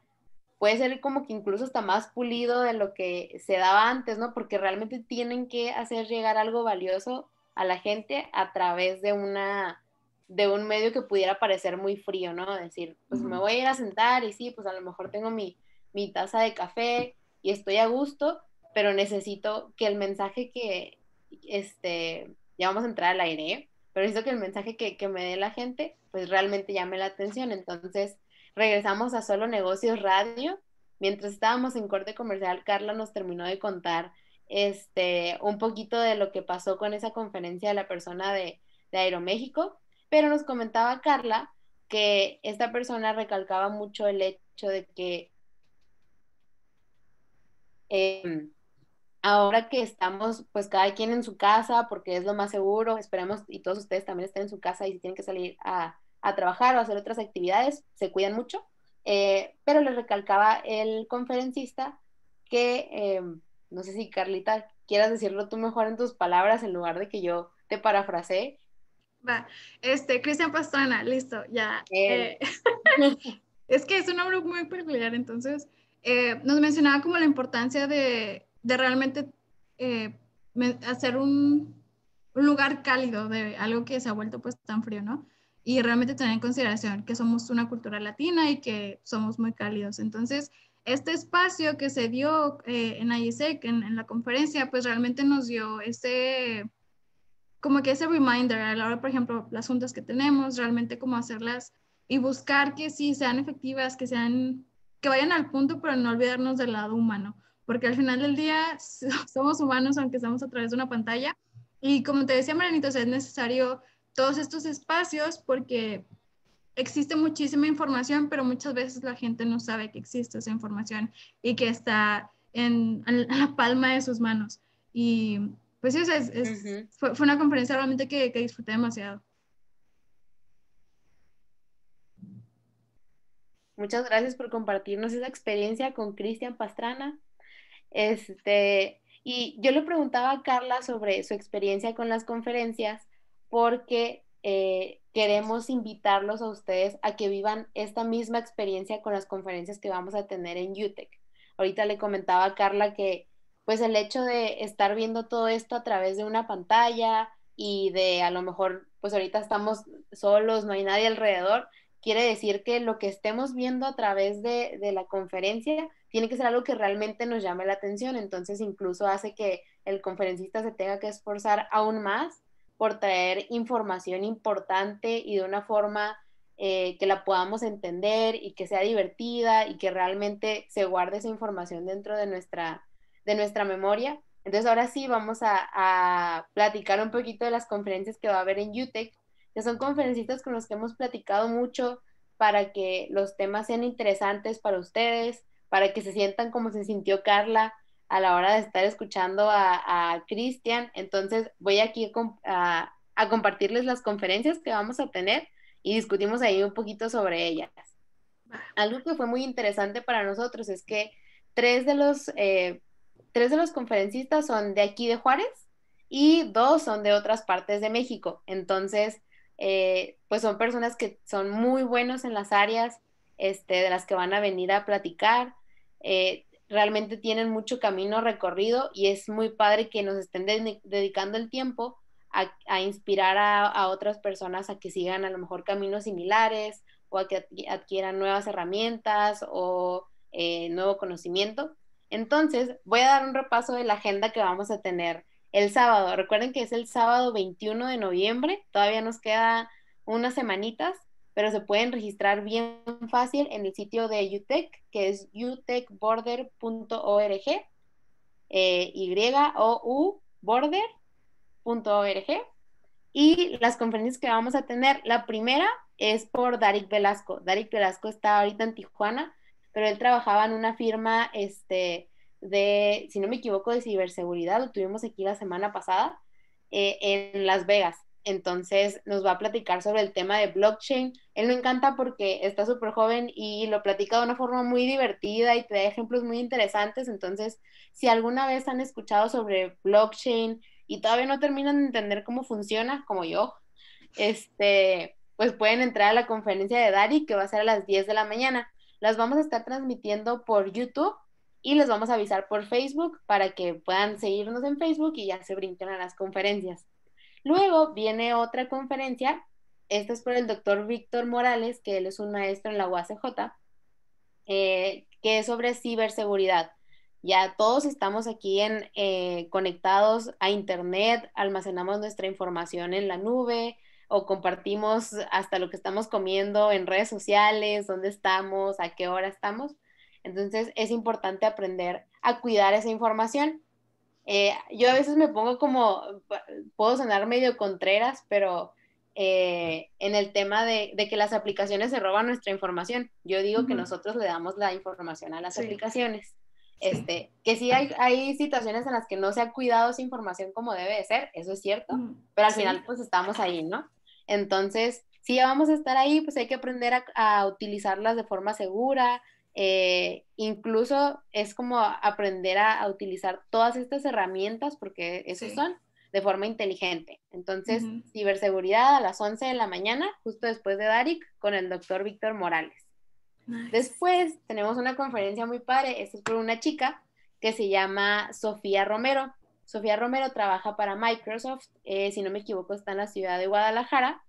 Puede ser como que incluso está más pulido de lo que se daba antes, ¿no? Porque realmente tienen que hacer llegar algo valioso a la gente a través de una de un medio que pudiera parecer muy frío, ¿no? Decir, pues me voy a ir a sentar y sí, pues a lo mejor tengo mi, mi taza de café y estoy a gusto, pero necesito que el mensaje que, este, ya vamos a entrar al aire, pero necesito que el mensaje que, me dé la gente, pues realmente llame la atención. Entonces, regresamos a Solo Negocios Radio. Mientras estábamos en corte comercial, Carla nos terminó de contar este, un poquito de lo que pasó con esa conferencia de la persona de, de Aeroméxico, pero nos comentaba Carla que esta persona recalcaba mucho el hecho de que eh, ahora que estamos pues cada quien en su casa porque es lo más seguro, esperamos y todos ustedes también estén en su casa y si tienen que salir a, a trabajar o hacer otras actividades, se cuidan mucho. Eh, pero le recalcaba el conferencista que, eh, no sé si Carlita, quieras decirlo tú mejor en tus palabras en lugar de que yo te parafrasee. Va, este, Cristian Pastrana, listo, ya. Eh. [LAUGHS] es que es un nombre muy peculiar, entonces nos mencionaba como la importancia de de realmente eh, hacer un, lugar cálido de algo que se ha vuelto pues tan frío, ¿no? Y realmente tener en consideración que somos una cultura latina y que somos muy cálidos. Entonces, este espacio que se dio eh, en ISEC, en, en, la conferencia, pues realmente nos dio ese, como que ese reminder a la hora, por ejemplo, las juntas que tenemos, realmente cómo hacerlas y buscar que sí sean efectivas, que sean, que vayan al punto, pero no olvidarnos del lado humano porque al final del día [LAUGHS] somos humanos aunque estamos a través de una pantalla. Y como te decía, Maranito, es necesario todos estos espacios porque existe muchísima información, pero muchas veces la gente no sabe que existe esa información y que está en, [LAUGHS] la palma de sus manos. Y pues sí, fue, una conferencia realmente que disfruté demasiado. Muchas gracias por compartirnos esa experiencia con Cristian Pastrana. Este, y yo le preguntaba a Carla sobre su experiencia con las conferencias porque eh, queremos invitarlos a ustedes a que vivan esta misma experiencia con las conferencias que vamos a tener en UTEC. Ahorita le comentaba a Carla que pues el hecho de estar viendo todo esto a través de una pantalla y de a lo mejor pues ahorita estamos solos, no hay nadie alrededor, quiere decir que lo que estemos viendo a través de, de, la conferencia tiene que ser algo que realmente nos llame la atención. Entonces, incluso hace que el conferencista se tenga que esforzar aún más por traer información importante y de una forma eh, que la podamos entender y que sea divertida y que realmente se guarde esa información dentro de nuestra, de nuestra memoria. Entonces, ahora sí vamos a, a platicar un poquito de las conferencias que va a haber en UTEC que son conferencistas con los que hemos platicado mucho para que los temas sean interesantes para ustedes, para que se sientan como se sintió Carla a la hora de estar escuchando a, Cristian. Entonces voy aquí a, compartirles las conferencias que vamos a tener y discutimos ahí un poquito sobre ellas. Algo que fue muy interesante para nosotros es que tres de los, eh, tres de los conferencistas son de aquí de Juárez y dos son de otras partes de México. Entonces, eh, pues son personas que son muy buenos en las áreas este, de las que van a venir a platicar. Eh, realmente tienen mucho camino recorrido y es muy padre que nos estén dedicando el tiempo a, inspirar a, otras personas a que sigan a lo mejor caminos similares o a que adquieran nuevas herramientas o eh, nuevo conocimiento. Entonces, voy a dar un repaso de la agenda que vamos a tener el sábado. Recuerden que es el sábado 21 de noviembre, todavía nos queda unas semanitas, pero se pueden registrar bien fácil en el sitio de UTEC, que es utecborder.org, eh, Y-O-U, border.org. Y las conferencias que vamos a tener, la primera es por Darik Velasco. Darik Velasco está ahorita en Tijuana, pero él trabajaba en una firma, este, de, si no me equivoco, de ciberseguridad, lo tuvimos aquí la semana pasada eh, en Las Vegas. Entonces nos va a platicar sobre el tema de blockchain. Él me encanta porque está súper joven y lo platica de una forma muy divertida y te da ejemplos muy interesantes. Entonces, si alguna vez han escuchado sobre blockchain y todavía no terminan de entender cómo funciona, como yo, este, pues pueden entrar a la conferencia de Dari que va a ser a las 10 de la mañana. Las vamos a estar transmitiendo por YouTube y les vamos a avisar por Facebook para que puedan seguirnos en Facebook y ya se brinquen a las conferencias. Luego viene otra conferencia, esta es por el doctor Víctor Morales, que él es un maestro en la UACJ, eh, que es sobre ciberseguridad. Ya todos estamos aquí en, eh, conectados a Internet, almacenamos nuestra información en la nube o compartimos hasta lo que estamos comiendo en redes sociales, dónde estamos, a qué hora estamos. Entonces es importante aprender a cuidar esa información. Eh, yo a veces me pongo como, puedo sonar medio contreras, pero eh, en el tema de, que las aplicaciones se roban nuestra información. Yo digo que nosotros le damos la información a las aplicaciones. Este, que sí hay, hay, situaciones en las que no se ha cuidado esa información como debe de ser, eso es cierto, pero al final pues estamos ahí, ¿no? Entonces, si ya vamos a estar ahí, pues hay que aprender a, a utilizarlas de forma segura, eh, incluso es como aprender a, utilizar todas estas herramientas, porque esos son, de forma inteligente. Entonces, ciberseguridad a las 11 de la mañana, justo después de DARIC, con el doctor Víctor Morales. Después tenemos una conferencia muy padre, esta es por una chica que se llama Sofía Romero. Sofía Romero trabaja para Microsoft, eh, si no me equivoco está en la ciudad de Guadalajara,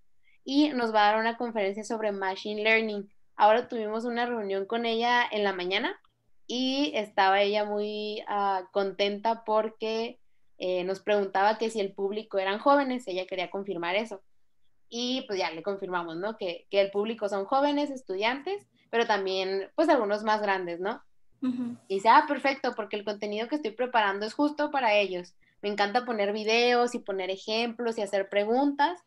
y nos va a dar una conferencia sobre Machine Learning. Ahora tuvimos una reunión con ella en la mañana y estaba ella muy ah, contenta porque eh, nos preguntaba que si el público eran jóvenes, ella quería confirmar eso. Y pues ya le confirmamos, ¿no? Que, el público son jóvenes, estudiantes, pero también pues algunos más grandes, ¿no? Y dice, ah, perfecto, porque el contenido que estoy preparando es justo para ellos. Me encanta poner videos y poner ejemplos y hacer preguntas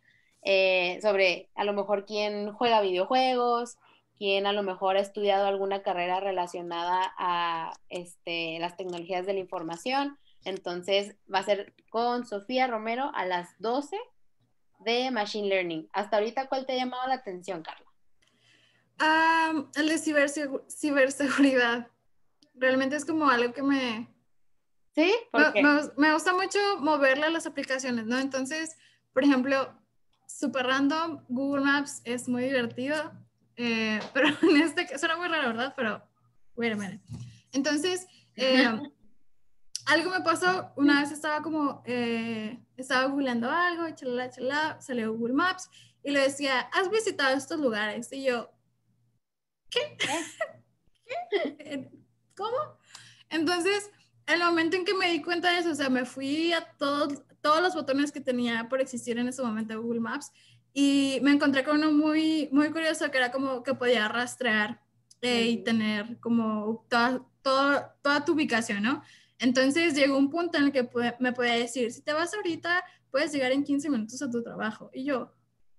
eh, sobre a lo mejor quién juega videojuegos, quien a lo mejor ha estudiado alguna carrera relacionada a este, las tecnologías de la información. Entonces va a ser con Sofía Romero a las 12 de Machine Learning. Hasta ahorita, ¿cuál te ha llamado la atención, Carla? Ah, el de ciberseguridad. Realmente es como algo que me... Sí, ¿Por Me, me, gusta mucho moverle a las aplicaciones, ¿no? Entonces, por ejemplo, super random, Google Maps es muy divertido. Eh, [LAUGHS] pero en este caso, era muy raro, ¿verdad? Pero, wait a Entonces, eh, algo me pasó, una vez estaba como, eh, estaba googleando algo, chalala, chalala, salió Google Maps y le decía, ¿has visitado estos lugares? Y yo, ¿qué? ¿Qué? [LAUGHS] ¿Cómo? Entonces, el momento en que me di cuenta de eso, o sea, me fui a todos, todos los botones que tenía por existir en ese momento de Google Maps y me encontré con uno muy, muy curioso que era como que podía rastrear eh, y tener como toda, toda, toda tu ubicación, ¿no? Entonces llegó un punto en el que me podía decir, si te vas ahorita, puedes llegar en 15 minutos a tu trabajo. Y yo,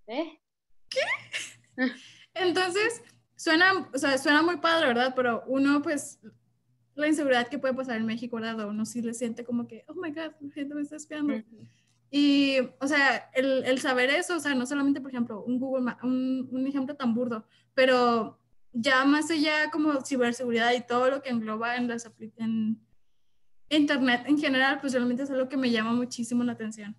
¿eh? ¿Qué? [LAUGHS] [LAUGHS] Entonces, suena, o sea, suena muy padre, ¿verdad? Pero uno, pues, la inseguridad que puede pasar en México, ¿verdad? Uno sí le siente como que, oh my God, la gente me está espiando. Y, o sea, el, el, saber eso, o sea, no solamente, por ejemplo, un Google, un, un ejemplo tan burdo, pero ya más allá como ciberseguridad y todo lo que engloba en las en internet en general, pues realmente es algo que me llama muchísimo la atención.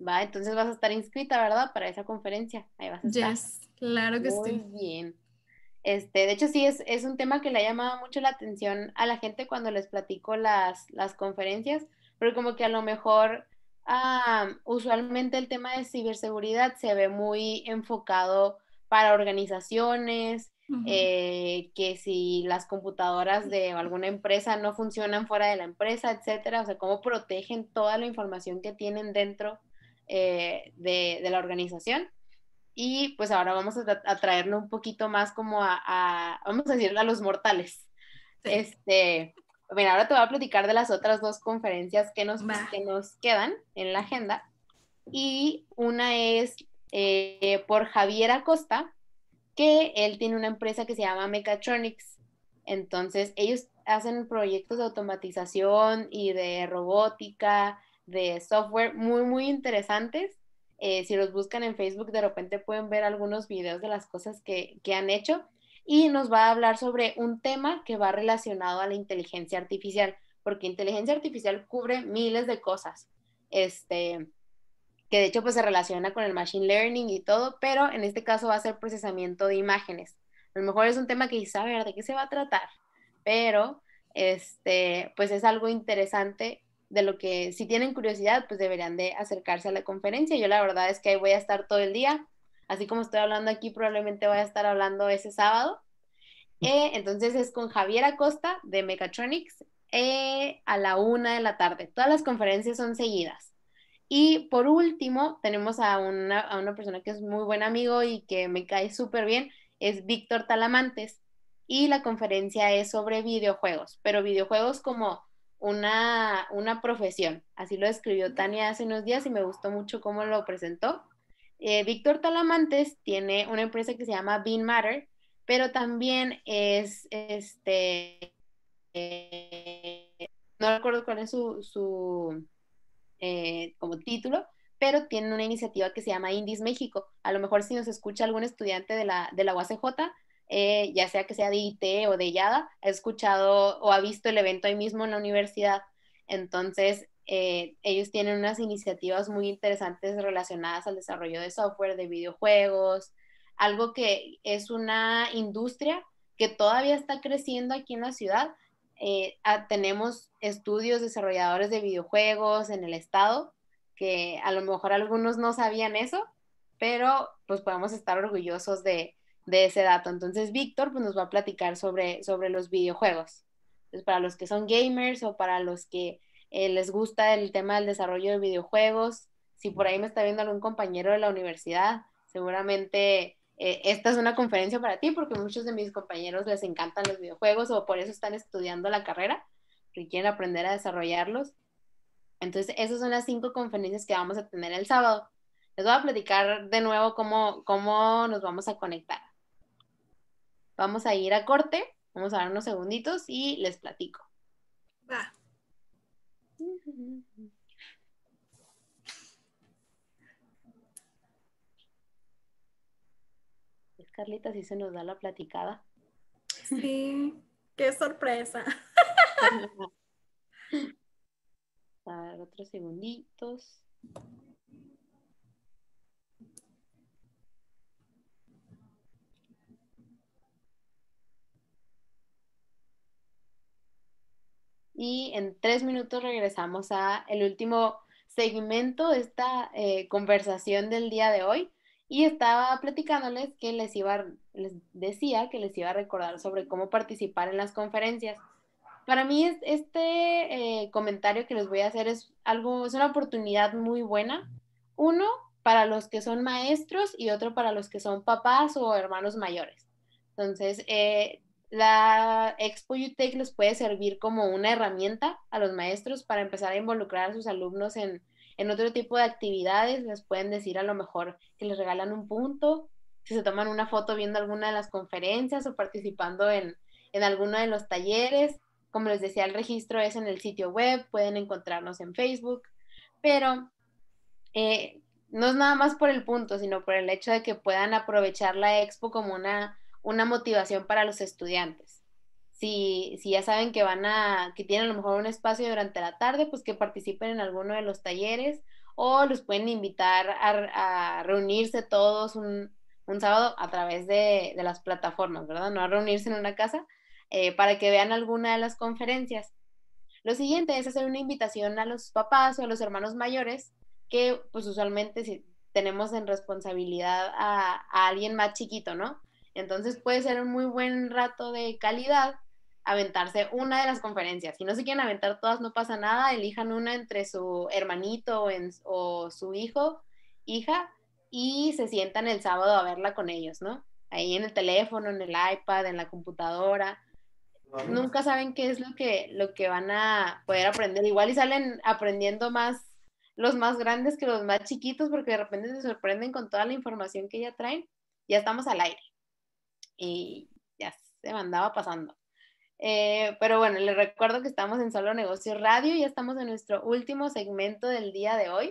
Va, entonces vas a estar inscrita, ¿verdad? Para esa conferencia. Ahí vas a estar. Yes, claro que estoy sí. Muy bien. Este, de hecho, sí, es, es, un tema que le ha llamado mucho la atención a la gente cuando les platico las, las conferencias, pero como que a lo mejor Ah, usualmente el tema de ciberseguridad se ve muy enfocado para organizaciones, eh, que si las computadoras de alguna empresa no funcionan fuera de la empresa, etcétera, o sea, cómo protegen toda la información que tienen dentro eh, de, la organización. Y pues ahora vamos a, traernos un poquito más como a, vamos a decirlo a los mortales. Este, bueno, ahora te voy a platicar de las otras dos conferencias que nos, nos quedan en la agenda. Y una es eh, por Javier Acosta, que él tiene una empresa que se llama Mechatronics. Entonces, ellos hacen proyectos de automatización y de robótica, de software muy, muy interesantes. Eh, si los buscan en Facebook, de repente pueden ver algunos videos de las cosas que, que han hecho y nos va a hablar sobre un tema que va relacionado a la inteligencia artificial, porque inteligencia artificial cubre miles de cosas, este, que de hecho pues se relaciona con el machine learning y todo, pero en este caso va a ser procesamiento de imágenes. A lo mejor es un tema que quizá, a ver, ¿de qué se va a tratar? Pero, este, pues es algo interesante de lo que si tienen curiosidad, pues deberían de acercarse a la conferencia. Yo la verdad es que ahí voy a estar todo el día así como estoy hablando aquí, probablemente voy a estar hablando ese sábado. Eh, entonces es con Javier Acosta de Mechatronics eh, a la una de la tarde. Todas las conferencias son seguidas. Y por último, tenemos a una, persona que es muy buen amigo y que me cae súper bien, es Víctor Talamantes. Y la conferencia es sobre videojuegos, pero videojuegos como una, una profesión. Así lo escribió Tania hace unos días y me gustó mucho cómo lo presentó. Eh, Víctor Talamantes tiene una empresa que se llama Bean Matter, pero también es, este, eh, no recuerdo cuál es su, eh, como título, pero tiene una iniciativa que se llama Indies México. A lo mejor si nos escucha algún estudiante de la, de la UACJ, ya sea que sea de IT o de YADA, ha escuchado o ha visto el evento ahí mismo en la universidad. Entonces, eh, ellos tienen unas iniciativas muy interesantes relacionadas al desarrollo de software, de videojuegos, algo que es una industria que todavía está creciendo aquí en la ciudad. Eh, ah, tenemos estudios desarrolladores de videojuegos en el estado, que a lo mejor algunos no sabían eso, pero pues podemos estar orgullosos de, de ese dato. Entonces, Víctor pues, nos va a platicar sobre, sobre los videojuegos. para los que son gamers o para los que eh, les gusta el tema del desarrollo de videojuegos. Si por ahí me está viendo algún compañero de la universidad, seguramente eh, esta es una conferencia para ti porque muchos de mis compañeros les encantan los videojuegos o por eso están estudiando la carrera, y quieren aprender a desarrollarlos. Entonces, esas son las cinco conferencias que vamos a tener el sábado. Les voy a platicar de nuevo cómo, cómo nos vamos a conectar. Vamos a ir a corte, vamos a dar unos segunditos y les platico. Va. Pues, Carlita, si se nos da la platicada. Sí, qué sorpresa. [LAUGHS] A ver, otros segunditos. y en tres minutos regresamos a el último segmento de esta eh, conversación del día de hoy y estaba platicándoles que les iba les decía que les iba a recordar sobre cómo participar en las conferencias. Para mí es, este eh, comentario que les voy a hacer es algo es una oportunidad muy buena. Uno para los que son maestros y otro para los que son papás o hermanos mayores. Entonces, eh, la Expo UTEC les puede servir como una herramienta a los maestros para empezar a involucrar a sus alumnos en, otro tipo de actividades. Les pueden decir a lo mejor que les regalan un punto, si se toman una foto viendo alguna de las conferencias o participando en, alguno de los talleres. Como les decía, el registro es en el sitio web, pueden encontrarnos en Facebook, pero eh, no es nada más por el punto, sino por el hecho de que puedan aprovechar la expo como una una motivación para los estudiantes. Si, ya saben que van a, que tienen a lo mejor un espacio durante la tarde, pues que participen en alguno de los talleres o los pueden invitar a, reunirse todos un, un, sábado a través de, de, las plataformas, ¿verdad? No a reunirse en una casa eh, para que vean alguna de las conferencias. Lo siguiente es hacer una invitación a los papás o a los hermanos mayores, que pues usualmente si tenemos en responsabilidad a, a alguien más chiquito, ¿no? Entonces puede ser un muy buen rato de calidad aventarse una de las conferencias. Si no se quieren aventar todas, no pasa nada, elijan una entre su hermanito o, su hijo, hija, y se sientan el sábado a verla con ellos, ¿no? Ahí en el teléfono, en el iPad, en la computadora. Nunca saben qué es lo que, lo que van a poder aprender. Igual y salen aprendiendo más los más grandes que los más chiquitos porque de repente se sorprenden con toda la información que ya traen. Ya estamos al aire y ya se mandaba andaba pasando. Eh, pero bueno, les recuerdo que estamos en Solo Negocios Radio y estamos en nuestro último segmento del día de hoy.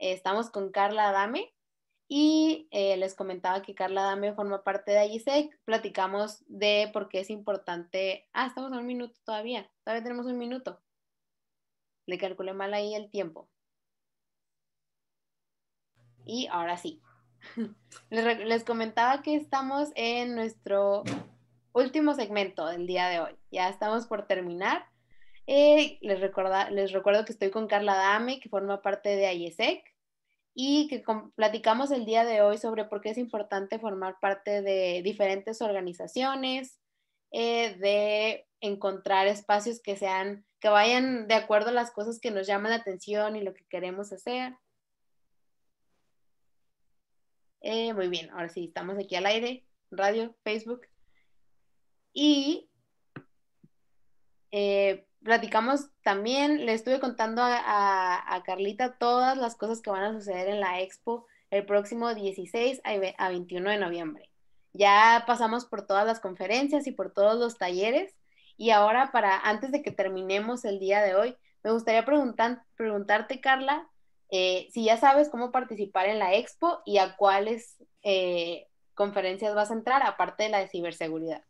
Eh, estamos con Carla Adame y eh, les comentaba que Carla Adame forma parte de ISEC. Platicamos de por qué es importante. Ah, estamos a un minuto todavía. Todavía tenemos un minuto. Le calculé mal ahí el tiempo. Y ahora sí. [LAUGHS] Les, comentaba que estamos en nuestro último segmento del día de hoy. Ya estamos por terminar. Eh, les, recuerdo que estoy con Carla Dame, que forma parte de IESEC, y que platicamos el día de hoy sobre por qué es importante formar parte de diferentes organizaciones, eh, de encontrar espacios que sean, que vayan de acuerdo a las cosas que nos llaman la atención y lo que queremos hacer. Eh, muy bien, ahora sí, estamos aquí al aire, radio, Facebook. Y eh, platicamos también, le estuve contando a, Carlita todas las cosas que van a suceder en la expo el próximo 16 a 21 de noviembre. Ya pasamos por todas las conferencias y por todos los talleres. Y ahora, para antes de que terminemos el día de hoy, me gustaría preguntarte, Carla, eh, si ya sabes cómo participar en la expo y a cuáles eh, conferencias vas a entrar, aparte de la de ciberseguridad.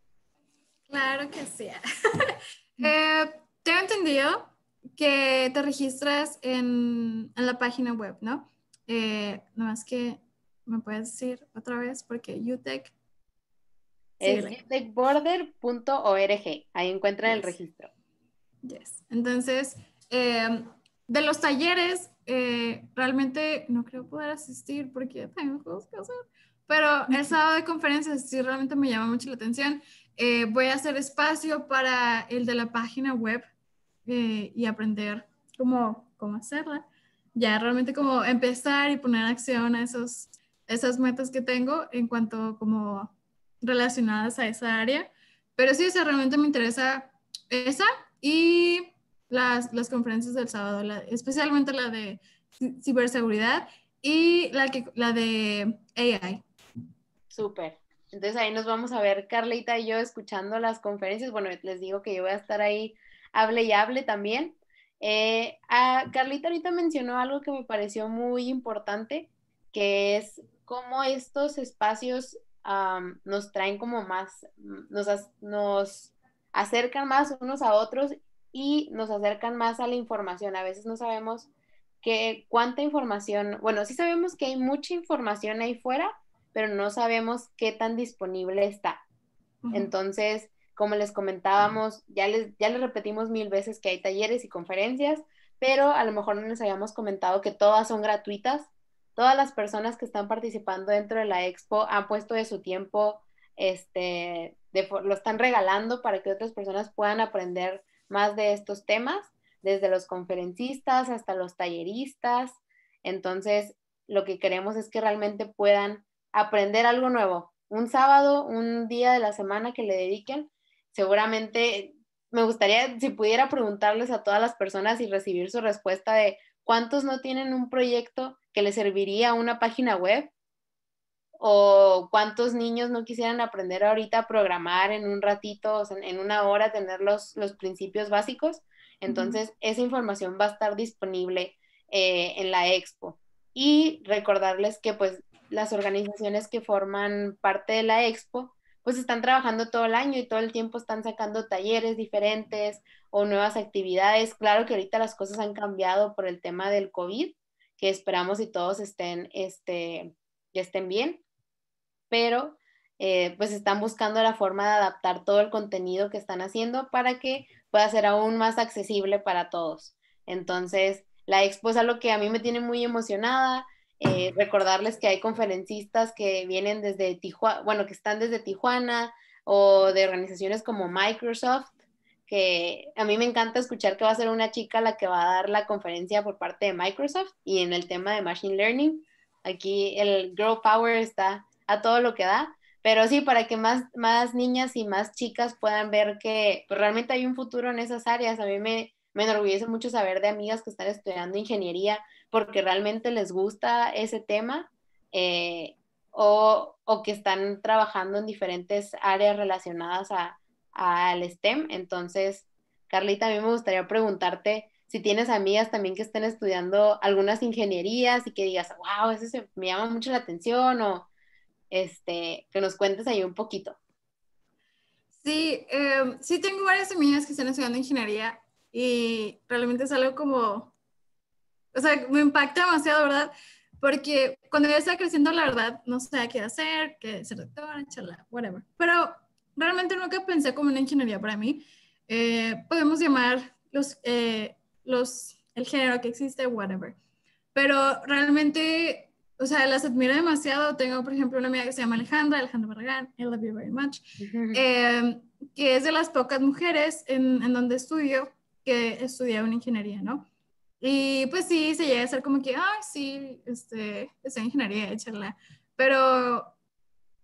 Claro que sí. [LAUGHS] Eh, tengo entendido que te registras en, la página web, ¿no? Nada más que me puedes decir otra vez porque UTEC es utecborder.org. Ahí encuentran el registro. Yes. Entonces, de los talleres, eh, realmente no creo poder asistir porque tengo cosas que hacer, pero [LAUGHS] el sábado de conferencias sí realmente me llama mucho la atención. Eh, voy a hacer espacio para el de la página web eh, y aprender cómo, cómo hacerla. Ya realmente como empezar y poner acción a esos, esas metas que tengo en cuanto como relacionadas a esa área. Pero sí, realmente me interesa esa y las, conferencias del sábado, especialmente la de ciberseguridad y la, que, la de AI. Súper. Entonces ahí nos vamos a ver Carlita y yo escuchando las conferencias. Bueno, les digo que yo voy a estar ahí, hable y hable también. Eh, ah, Carlita ahorita mencionó algo que me pareció muy importante, que es cómo estos espacios nos traen como más, nos, nos acercan más unos a otros y nos acercan más a la información. A veces no sabemos qué cuánta información, bueno, sí sabemos que hay mucha información ahí fuera, pero no sabemos qué tan disponible está. Entonces, como les comentábamos, ya les, ya les repetimos mil veces que hay talleres y conferencias, pero a lo mejor no les habíamos comentado que todas son gratuitas. Todas las personas que están participando dentro de la expo han puesto de su tiempo, este, lo están regalando para que otras personas puedan aprender más de estos temas, desde los conferencistas hasta los talleristas. Entonces, lo que queremos es que realmente puedan aprender algo nuevo. Un sábado, un día de la semana que le dediquen, seguramente me gustaría, si pudiera preguntarles a todas las personas y recibir su respuesta de cuántos no tienen un proyecto que le serviría una página web o cuántos niños no quisieran aprender ahorita a programar en un ratito, en una hora, tener los, principios básicos. Entonces, esa información va a estar disponible eh, en la expo. Y recordarles que pues las organizaciones que forman parte de la expo, pues están trabajando todo el año y todo el tiempo están sacando talleres diferentes o nuevas actividades. Claro que ahorita las cosas han cambiado por el tema del COVID, que esperamos y todos estén, este, estén bien, pero eh, pues están buscando la forma de adaptar todo el contenido que están haciendo para que pueda ser aún más accesible para todos. Entonces, la expo es algo que a mí me tiene muy emocionada. Eh, recordarles que hay conferencistas que vienen desde Tijuana, bueno, que están desde Tijuana o de organizaciones como Microsoft, que a mí me encanta escuchar que va a ser una chica la que va a dar la conferencia por parte de Microsoft y en el tema de Machine Learning. Aquí el Girl Power está a todo lo que da, pero sí, para que más, más niñas y más chicas puedan ver que pues, realmente hay un futuro en esas áreas. A mí me, me enorgullece mucho saber de amigas que están estudiando ingeniería porque realmente les gusta ese tema eh, o, que están trabajando en diferentes áreas relacionadas al STEM. Entonces, Carlita, a mí me gustaría preguntarte si tienes amigas también que estén estudiando algunas ingenierías y que digas, wow, eso me llama mucho la atención o este, que nos cuentes ahí un poquito. Sí, em, sí tengo varias amigas que están estudiando ingeniería y realmente es algo como, o sea, me impacta demasiado, ¿verdad? Porque cuando yo estaba creciendo, la verdad, no sabía qué hacer, qué ser doctora, chala whatever. Pero realmente nunca pensé como una ingeniería para mí. Eh, podemos llamar los, eh, los, el género que existe, whatever. Pero realmente o sea, las admiro demasiado. Tengo, por ejemplo, una amiga que se llama Alejandra, Alejandra Barragán, I love you very much, em, que es de las pocas mujeres en, en donde estudio que estudiaron ingeniería, ¿no? Y pues sí, se llega a ser como que, ay, sí, este, en ingeniería, échale. Pero,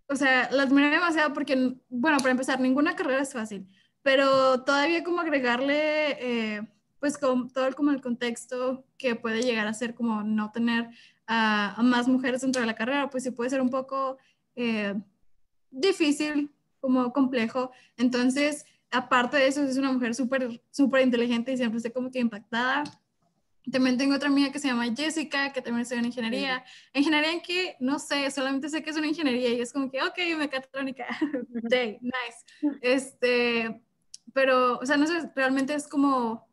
o sea, las admiro demasiado porque, bueno, para empezar, ninguna carrera es fácil, pero todavía como agregarle, eh, pues con todo como el contexto que puede llegar a ser como no tener a, más mujeres dentro de la carrera, pues sí puede ser un poco eh, difícil, como complejo. Entonces, aparte de eso, es una mujer súper, súper inteligente y siempre estoy como que impactada. También tengo otra amiga que se llama Jessica, que también estudia en ingeniería. Ingeniería en que no sé, solamente sé que es una ingeniería y es como que, ok, mecatrónica, [LAUGHS] day, nice. Este, pero, o sea, no sé, realmente es como,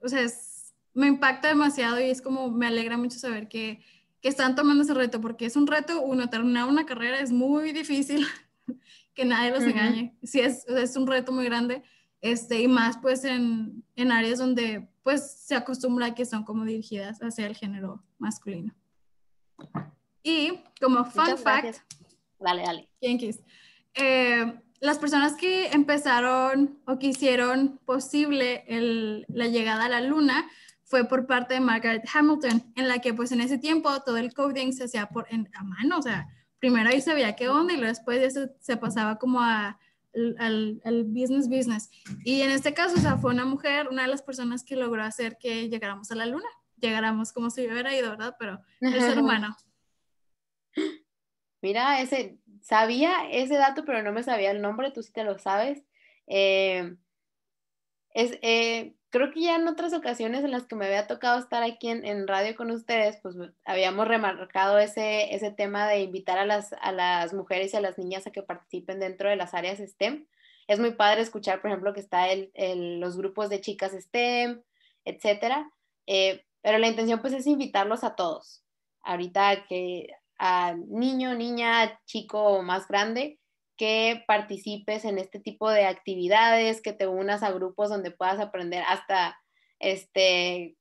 o sea, es me impacta demasiado y es como me alegra mucho saber que, están tomando ese reto, porque es un reto, uno, terminar una carrera es muy difícil, [LAUGHS] que nadie los engañe, si es, un reto muy grande, este, y más pues en, áreas donde pues se acostumbra que son como dirigidas hacia el género masculino. Y como fun fact, dale, dale. Eh, las personas que empezaron o que hicieron posible la llegada a la luna fue por parte de Margaret Hamilton, en la que pues en ese tiempo todo el coding se hacía por, en, a mano, o sea, primero ahí sabía qué onda y luego después eso se pasaba como a, al, business business. Y en este caso, o sea, fue una mujer, una de las personas que logró hacer que llegáramos a la luna, llegáramos como si hubiera ido, ¿verdad? Pero el [LAUGHS] ser humano. Mira, ese, sabía ese dato, pero no me sabía el nombre, tú sí te lo sabes. Eh, es, eh, creo que ya en otras ocasiones en las que me había tocado estar aquí en, radio con ustedes, pues, pues habíamos remarcado ese, ese tema de invitar a las, a las mujeres y a las niñas a que participen dentro de las áreas STEM. Es muy padre escuchar, por ejemplo, que está los grupos de chicas STEM, etcétera. Eh, pero la intención pues es invitarlos a todos. Ahorita que a niño, niña, chico o más grande, que participes en este tipo de actividades, que te unas a grupos donde puedas aprender hasta este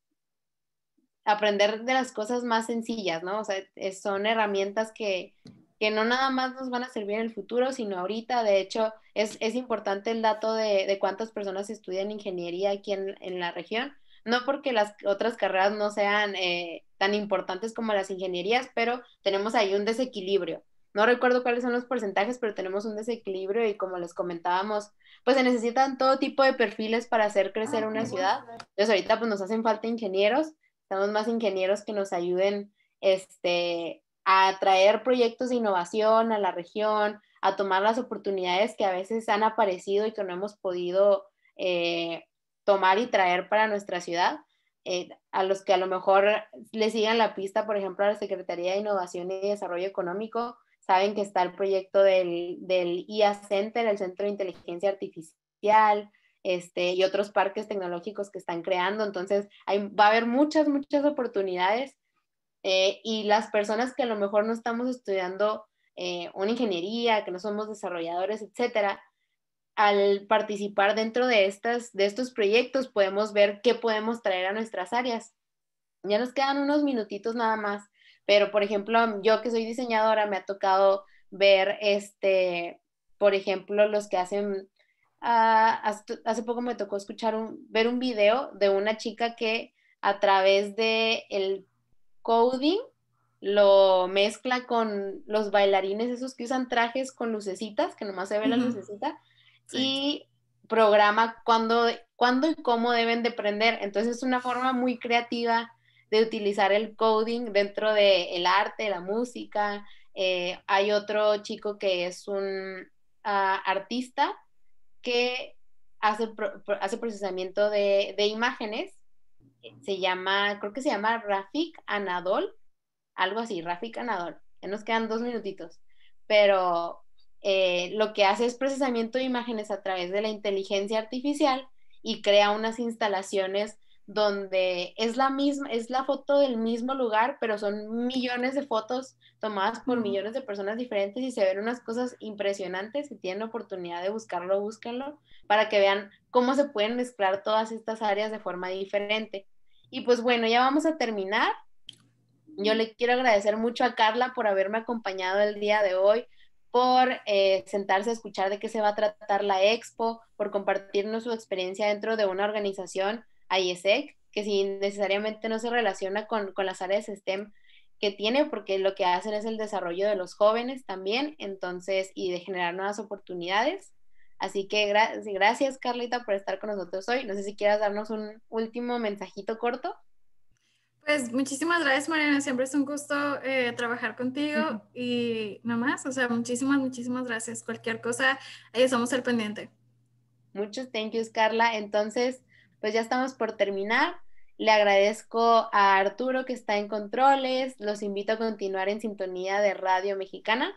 aprender de las cosas más sencillas, ¿no? O sea, eh, son herramientas que, que no nada más nos van a servir en el futuro, sino ahorita. De hecho, es, importante el dato de, cuántas personas estudian ingeniería aquí en, la región. No porque las otras carreras no sean eh, tan importantes como las ingenierías, pero tenemos ahí un desequilibrio no recuerdo cuáles son los porcentajes, pero tenemos un desequilibrio y como les comentábamos, pues se necesitan todo tipo de perfiles para hacer crecer ah, una ciudad. Entonces ahorita pues nos hacen falta ingenieros, estamos más ingenieros que nos ayuden este, a traer proyectos de innovación a la región, a tomar las oportunidades que a veces han aparecido y que no hemos podido eh, tomar y traer para nuestra ciudad. Eh, a los que a lo mejor le sigan la pista, por ejemplo, a la Secretaría de Innovación y Desarrollo Económico, saben que está el proyecto del, IA Center, el Centro de Inteligencia Artificial, este, y otros parques tecnológicos que están creando. Entonces, va a haber muchas, muchas oportunidades. Eh, y las personas que a lo mejor no estamos estudiando eh, una ingeniería, que no somos desarrolladores, etcétera, al participar dentro de, estas, de estos proyectos podemos ver qué podemos traer a nuestras áreas. Ya nos quedan unos minutitos nada más. Pero, por ejemplo, yo que soy diseñadora, me ha tocado ver, este, por ejemplo, los que hacen, ah, hace poco me tocó escuchar, un, ver un video de una chica que a través de el coding lo mezcla con los bailarines esos que usan trajes con lucecitas, que nomás se ve la lucecita, y programa cuándo, cuándo y cómo deben de prender. Entonces es una forma muy creativa de utilizar el coding dentro del el arte, la música. Eh, hay otro chico que es un ah, artista que hace, hace procesamiento de, imágenes. Se llama, creo que se llama Rafik Anadol, algo así, Rafik Anadol. Ya nos quedan dos minutitos, pero eh, lo que hace es procesamiento de imágenes a través de la inteligencia artificial y crea unas instalaciones donde es la misma, es la foto del mismo lugar, pero son millones de fotos tomadas por millones de personas diferentes y se ven unas cosas impresionantes. Si tienen oportunidad de buscarlo, búsquenlo para que vean cómo se pueden mezclar todas estas áreas de forma diferente. Y pues bueno, ya vamos a terminar. Yo le quiero agradecer mucho a Carla por haberme acompañado el día de hoy, por eh, sentarse a escuchar de qué se va a tratar la expo, por compartirnos su experiencia dentro de una organización a que si necesariamente no se relaciona con, con las áreas STEM que tiene, porque lo que hacen es el desarrollo de los jóvenes también, entonces, y de generar nuevas oportunidades. Así que gracias, Carlita, por estar con nosotros hoy. No sé si quieras darnos un último mensajito corto. Pues muchísimas gracias, Mariana. Siempre es un gusto eh, trabajar contigo y nada más. O sea, muchísimas, muchísimas gracias. Cualquier cosa, ahí estamos al pendiente. Muchos thank yous, Carla. Entonces, pues ya estamos por terminar. Le agradezco a Arturo que está en controles. Los invito a continuar en sintonía de Radio Mexicana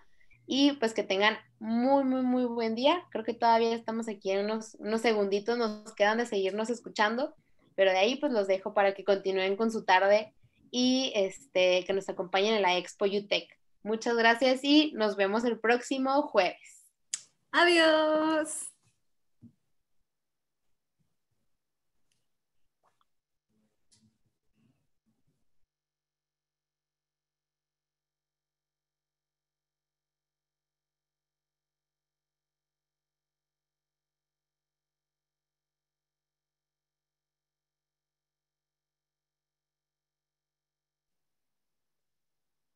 y pues que tengan muy, muy, muy buen día. Creo que todavía estamos aquí en unos, segunditos, nos quedan de seguirnos escuchando, pero de ahí pues los dejo para que continúen con su tarde y este, que nos acompañen en la Expo UTEC. Muchas gracias y nos vemos el próximo jueves. Adiós.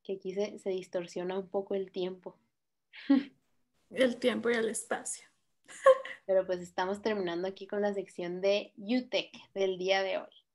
que aquí se, se distorsiona un poco el tiempo. [LAUGHS] El tiempo y el espacio. Pero pues estamos terminando aquí con la sección de UTEC del día de hoy.